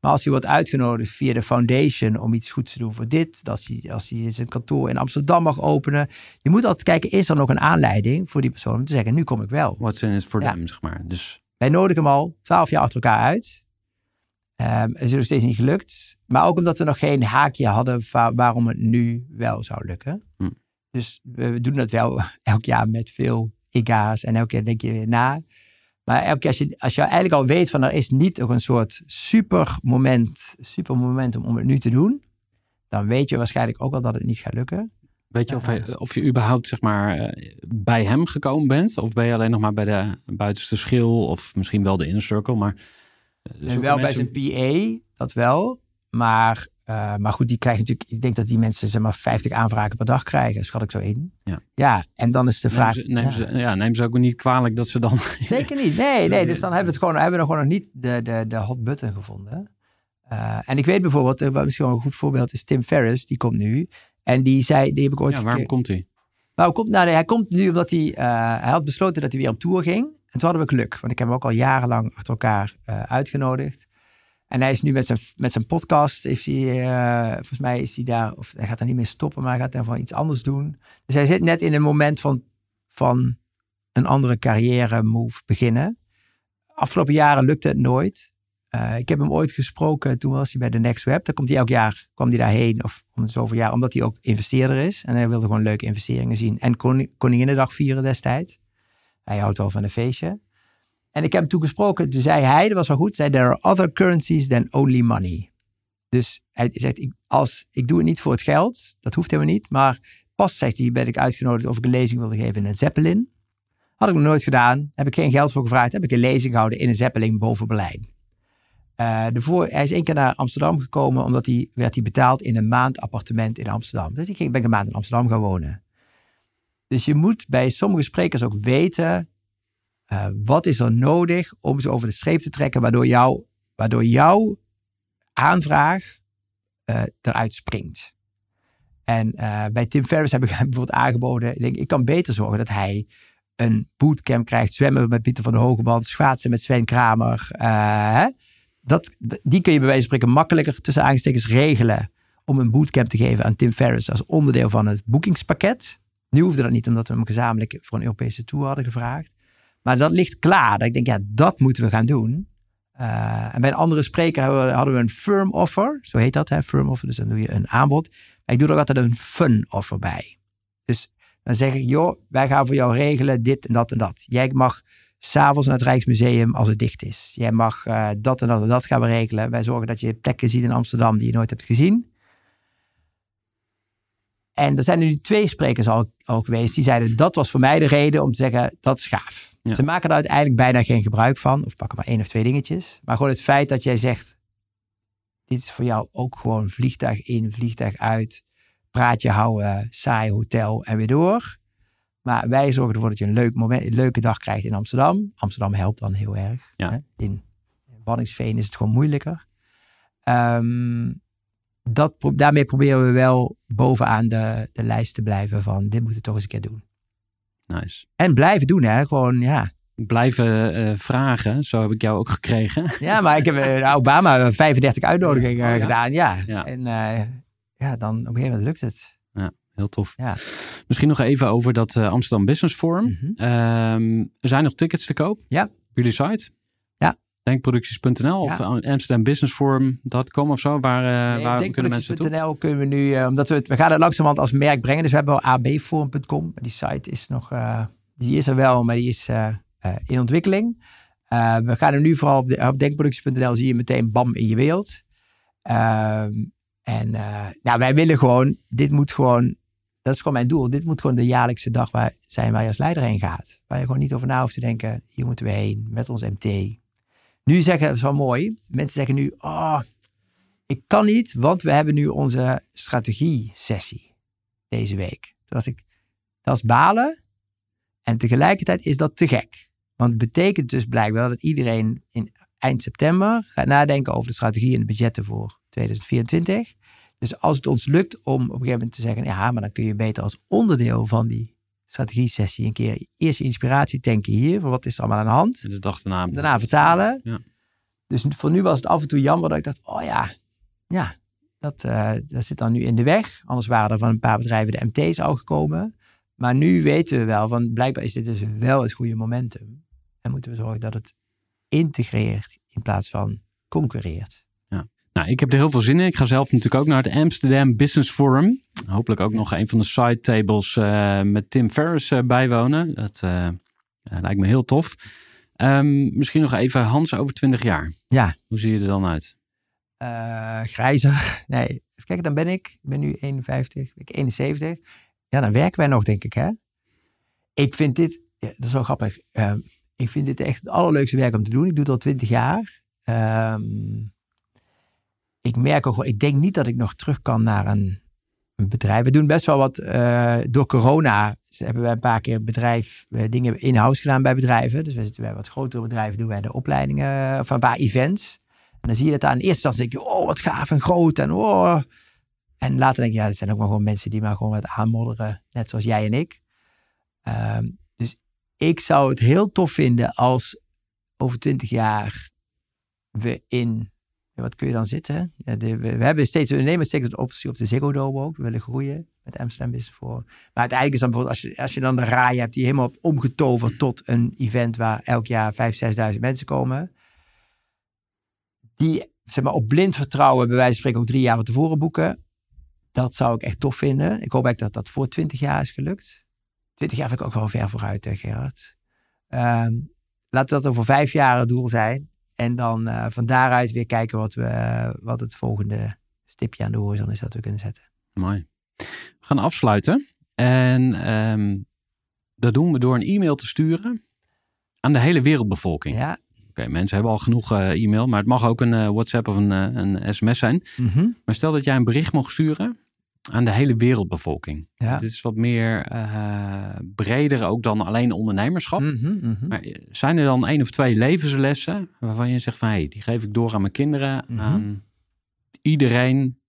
Maar als hij wordt uitgenodigd via de foundation om iets goeds te doen voor dit, dat hij, als hij zijn kantoor in Amsterdam mag openen. Je moet altijd kijken, is er nog een aanleiding voor die persoon om te zeggen, nu kom ik wel. Wat zijn het voor hem, zeg maar. Dus... Wij nodigen hem al twaalf jaar achter elkaar uit. Um, ehm, het is nog steeds niet gelukt. Maar ook omdat we nog geen haakje hadden waarom het nu wel zou lukken. Hm. Dus we, doen dat wel [laughs] elk jaar met veel EGA's. En elke keer denk je weer na. Maar als je, als je eigenlijk al weet van er is niet ook een soort super moment, super momentum om het nu te doen, dan weet je waarschijnlijk ook al dat het niet gaat lukken. Weet je of, hij, of je überhaupt zeg maar, eh, bij hem gekomen bent? Of ben je alleen nog maar bij de buitenste schil? Of misschien wel de inner circle? Maar, eh, wel bij zijn PA, dat wel. Maar, eh, maar goed, die krijgt natuurlijk. Ik denk dat die mensen zeg maar 50 aanvragen per dag krijgen, schat ik zo in. Ja, ja en dan is de vraag. Neem ze, neem ja. Ze, ja, neem ze ook niet kwalijk dat ze dan. Zeker niet. Nee, nee. Dus dan hebben we, het gewoon, hebben we gewoon nog niet de, de, de hot button gevonden. Eh, en ik weet bijvoorbeeld, eh, wat misschien wel een goed voorbeeld is Tim Ferris. die komt nu. En die zei, die heb ik ooit. Ja, waarom komt hij? Waarom komt, nou, nee, hij komt nu omdat hij, hij had besloten dat hij weer op tour ging. En toen hadden we geluk, want ik heb hem ook al jarenlang achter elkaar uitgenodigd. En hij is nu met zijn, met zijn podcast, heeft hij, eh, volgens mij is hij daar, of hij gaat er niet meer stoppen, maar hij gaat van iets anders doen. Dus hij zit net in een moment van, van een andere carrière move beginnen. Afgelopen jaren lukte het nooit. Eh, ik heb hem ooit gesproken, toen was hij bij de Next Web. Daar komt hij elk jaar, kwam hij daarheen, of om zoveel jaar, omdat hij ook investeerder is. En hij wilde gewoon leuke investeringen zien. En kon, Koninginnedag vieren destijds. Hij houdt wel van een feestje. En ik heb hem toen gesproken. Toen zei hij, dat was wel goed, zei there are other currencies than only money. Dus hij zegt, ik, als, ik doe het niet voor het geld, dat hoeft helemaal niet. Maar pas, zegt hij, ben ik uitgenodigd of ik een lezing wilde geven in een Zeppelin. Had ik nog nooit gedaan, heb ik geen geld voor gevraagd, heb ik een lezing gehouden in een Zeppelin boven Berlijn. Uh, hij is één keer naar Amsterdam gekomen, omdat hij werd hij betaald in een maand appartement in Amsterdam. Dus ik ben een maand in Amsterdam gaan wonen. Dus je moet bij sommige sprekers ook weten eh, wat is er nodig om ze over de streep te trekken, waardoor, waardoor jouw aanvraag eh, eruit springt? En eh, bij Tim Ferriss heb ik [laughs] hem bijvoorbeeld aangeboden. Ik denk, ik kan beter zorgen dat hij een bootcamp krijgt. Zwemmen met Pieter van de Hogeband, schaatsen met Sven Kramer. Dat, die kun je bij wijze van spreken makkelijker tussen aangestekens regelen om een bootcamp te geven aan Tim Ferriss als onderdeel van het boekingspakket. Nu hoefde dat niet, omdat we hem gezamenlijk voor een Europese tour hadden gevraagd. Maar dat ligt klaar. Dat ik denk, ja, dat moeten we gaan doen. Eh, en bij een andere spreker hadden we, hadden we, een firm offer. Zo heet dat, hè? firm offer. Dus dan doe je een aanbod. Maar ik doe er altijd een fun offer bij. Dus dan zeg ik, joh, wij gaan voor jou regelen dit en dat en dat. Jij mag s'avonds naar het Rijksmuseum als het dicht is. Jij mag eh, dat en dat en dat gaan we regelen. Wij zorgen dat je plekken ziet in Amsterdam die je nooit hebt gezien. En er zijn nu twee sprekers al, al geweest die zeiden, dat was voor mij de reden om te zeggen, dat is gaaf. Ze maken er uiteindelijk bijna geen gebruik van. Of pakken maar één of twee dingetjes. Maar gewoon het feit dat jij zegt, dit is voor jou ook gewoon vliegtuig in, vliegtuig uit. Praatje houden, eh, saai hotel en weer door. Maar wij zorgen ervoor dat je een leuk moment, een leuke dag krijgt in Amsterdam. Amsterdam helpt dan heel erg. In Banningsveen is het gewoon moeilijker. Ehm, dat, daarmee proberen we wel bovenaan de, de lijst te blijven van dit moeten we toch eens een keer doen. Nice. En blijven doen, hè? Gewoon, ja. Blijven eh, vragen, zo heb ik jou ook gekregen. [laughs] Ja, maar ik heb eh, Obama 35 uitnodigingen oh, gedaan, ja. ja. En eh, ja, dan op een gegeven moment lukt het. Ja, heel tof. Ja. Misschien nog even over dat Amsterdam Business Forum. Mhm. Ehm, er zijn nog tickets te koop? Ja. Op jullie site? Denkproducties.nl of amsterdambusinessforum.com of zo. Waar, eh, waar kunnen mensen toe? kunnen we nu, eh, omdat we, het, we gaan het langzamerhand als merk brengen. Dus we hebben al abforum.com. Die site is nog, eh, die is er wel, maar die is in ontwikkeling. we gaan er nu vooral op, op denkproducties.nl zie je meteen bam in je wereld. Ehm, en nou, wij willen gewoon, dit moet gewoon, dat is gewoon mijn doel. Dit moet gewoon de jaarlijkse dag waar, zijn waar je als leider heen gaat. Waar je gewoon niet over na hoeft te denken, hier moeten we heen met ons MT, nu zeggen, dat is wel mooi, mensen zeggen nu, oh, ik kan niet, want we hebben nu onze strategie-sessie deze week. ik, dat is balen en tegelijkertijd is dat te gek. Want het betekent dus blijkbaar dat iedereen in eind september gaat nadenken over de strategie en de budgetten voor 2024. Dus als het ons lukt om op een gegeven moment te zeggen, ja, maar dan kun je beter als onderdeel van die strategie-sessie een keer eerst inspiratie tanken hier. voor wat is er allemaal aan de hand? En de dag daarna. Daarna vertalen. Ja. Dus voor nu was het af en toe jammer dat ik dacht, oh ja, ja dat, eh, dat zit dan nu in de weg. Anders waren er van een paar bedrijven de MT's al gekomen. Maar nu weten we wel, van blijkbaar is dit dus wel het goede momentum. En moeten we zorgen dat het integreert in plaats van concurreert. Nou, ik heb er heel veel zin in. Ik ga zelf natuurlijk ook naar het Amsterdam Business Forum. Hopelijk ook nog een van de side tables eh, met Tim Ferriss eh, bijwonen. Dat eh, lijkt me heel tof. Ehm, misschien nog even Hans over 20 jaar. Ja. Hoe zie je er dan uit? grijzer. [laughs] Nee, even kijken, dan ben ik. Ik ben nu 51, ik 71. Ja, dan werken wij nog, denk ik, hè? Ik vind dit, ja, dat is wel grappig. Ehm, ik vind dit echt het allerleukste werk om te doen. Ik doe het al 20 jaar. Ehm ik merk ook wel, ik denk niet dat ik nog terug kan naar een, bedrijf. We doen best wel wat eh, door corona. hebben wij een paar keer bedrijf, eh, dingen in-house gedaan bij bedrijven. Dus we zitten bij wat grotere bedrijven, doen wij de opleidingen van eh, een paar events. En dan zie je dat aan. Eerst dan denk je, oh wat gaaf en groot en oh. En later denk je, ja, dat zijn ook maar gewoon mensen die maar gewoon wat aanmodderen. Net zoals jij en ik. Ehm, dus ik zou het heel tof vinden als over twintig jaar we in wat kun je dan zitten? Ja, we, hebben steeds, we nemen steeds de optie op de Ziggo Dome ook. We willen groeien met Amsterdam Business voor. Maar uiteindelijk is dan bijvoorbeeld, als je, als je dan de RAI hebt die helemaal omgetoverd tot een event waar elk jaar 5.000, 6.000 mensen komen. Die zeg maar, op blind vertrouwen, bij wijze van spreken, ook drie jaar van tevoren boeken. Dat zou ik echt tof vinden. Ik hoop eigenlijk dat dat voor 20 jaar is gelukt. 20 jaar vind ik ook wel ver vooruit, hè, Gerard. Ehm, laat dat er voor vijf jaar het doel zijn. En dan eh, van daaruit weer kijken wat, we, wat het volgende stipje aan de horizon is dat we kunnen zetten. Mooi. We gaan afsluiten. En ehm, dat doen we door een e-mail te sturen aan de hele wereldbevolking. Ja. Oké, mensen hebben al genoeg eh, e-mail, maar het mag ook een eh, WhatsApp of een, een sms zijn. Mhm. Maar stel dat jij een bericht mocht sturen aan de hele wereldbevolking. Dit is wat meer uh, breder ook dan alleen ondernemerschap. Mhm, mhm. Maar eh, zijn er dan één of twee levenslessen waarvan je zegt van... hé, hey, die geef ik door aan mijn kinderen, mm aan iedereen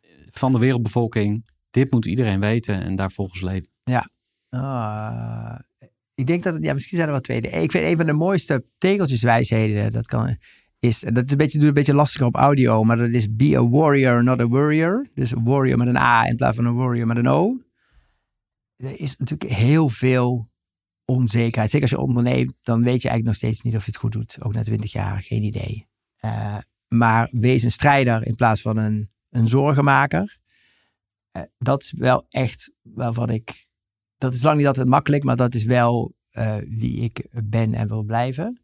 eh, van de wereldbevolking. Dit moet iedereen weten en daar volgens leven. Ja, ah, ik denk dat... ja, misschien zijn er wel twee. Ik weet een van de mooiste tegeltjeswijsheden... dat kan is, dat is een beetje, een beetje lastiger op audio, maar dat is be a warrior, not a warrior. Dus warrior met een A in plaats van een warrior met een O. Er is natuurlijk heel veel onzekerheid. Zeker als je onderneemt, dan weet je eigenlijk nog steeds niet of je het goed doet. Ook na twintig jaar, geen idee. Eh, maar wees een strijder in plaats van een, een zorgenmaker. Eh, dat is wel echt waarvan ik. Dat is lang niet altijd makkelijk, maar dat is wel eh, wie ik ben en wil blijven.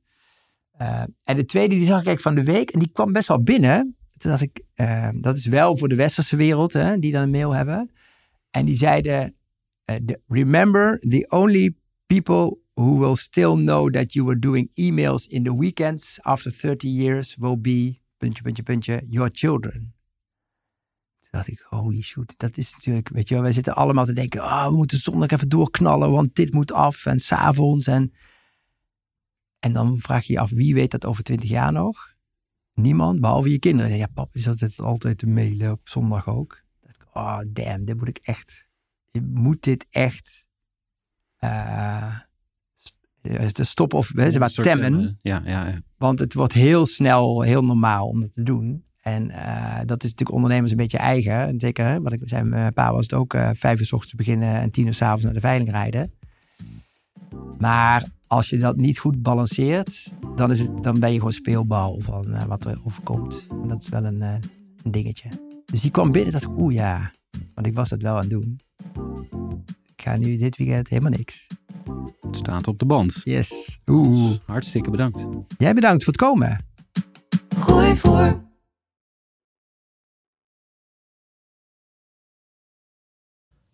Eh, en de tweede, die zag ik van de week. En die kwam best wel binnen. Toen dacht ik, eh, dat is wel voor de westerse wereld, hè, die dan een mail hebben. En die zeiden, eh, remember the only people who will still know that you were doing emails in the weekends after 30 years will be, puntje, puntje, puntje, your children. Toen dacht ik, holy shoot, dat is natuurlijk, weet je wel, wij zitten allemaal te denken, oh, we moeten zondag even doorknallen, want dit moet af en s'avonds en... En dan vraag je je af, wie weet dat over twintig jaar nog? Niemand, behalve je kinderen. Ja, pap is altijd, altijd te mailen, op zondag ook. oh damn, dit moet ik echt... Je moet dit echt... Uh, eh, eh, stoppen of zeg maar temmen. Eh, ja, ja, want het wordt heel snel heel normaal om dat te doen. En dat is natuurlijk ondernemers een beetje eigen. En zeker, wat ik zei, mijn pa was het ook vijf uur s ochtends beginnen en tien uur s avonds naar de veiling rijden. Maar als je dat niet goed balanceert, dan, is het, dan ben je gewoon speelbal van eh, wat er overkomt. En dat is wel een, eh, een, dingetje. Dus die kwam binnen en dacht, oeh ja, want ik was dat wel aan het doen. Ik ga nu dit weekend helemaal niks. Het staat op de band. Yes. Oeh. Hartstikke bedankt. Jij bedankt voor het komen. Gooi voor.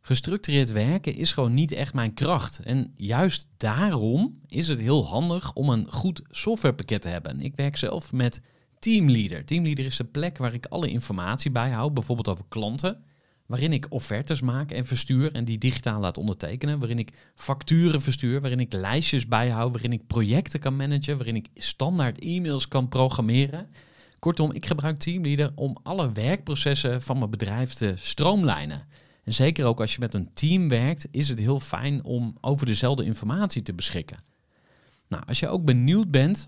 gestructureerd werken is gewoon niet echt mijn kracht. En juist daarom is het heel handig om een goed softwarepakket te hebben. Ik werk zelf met Teamleader. Teamleader is de plek waar ik alle informatie bijhoud, bijvoorbeeld over klanten, waarin ik offertes maak en verstuur en die digitaal laat ondertekenen, waarin ik facturen verstuur, waarin ik lijstjes bijhoud, waarin ik projecten kan managen, waarin ik standaard e-mails kan programmeren. Kortom, ik gebruik Teamleader om alle werkprocessen van mijn bedrijf te stroomlijnen. En zeker ook als je met een team werkt, is het heel fijn om over dezelfde informatie te beschikken. Nou, als je ook benieuwd bent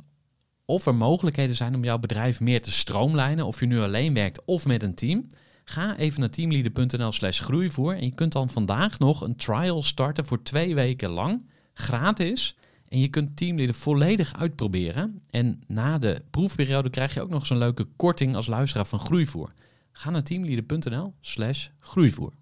of er mogelijkheden zijn om jouw bedrijf meer te stroomlijnen, of je nu alleen werkt of met een team, ga even naar teamleader.nl/slash groeivoer en je kunt dan vandaag nog een trial starten voor twee weken lang, gratis. En je kunt Teamleader volledig uitproberen. En na de proefperiode krijg je ook nog zo'n leuke korting als luisteraar van Groeivoer. Ga naar teamleader.nl slash groeivoer.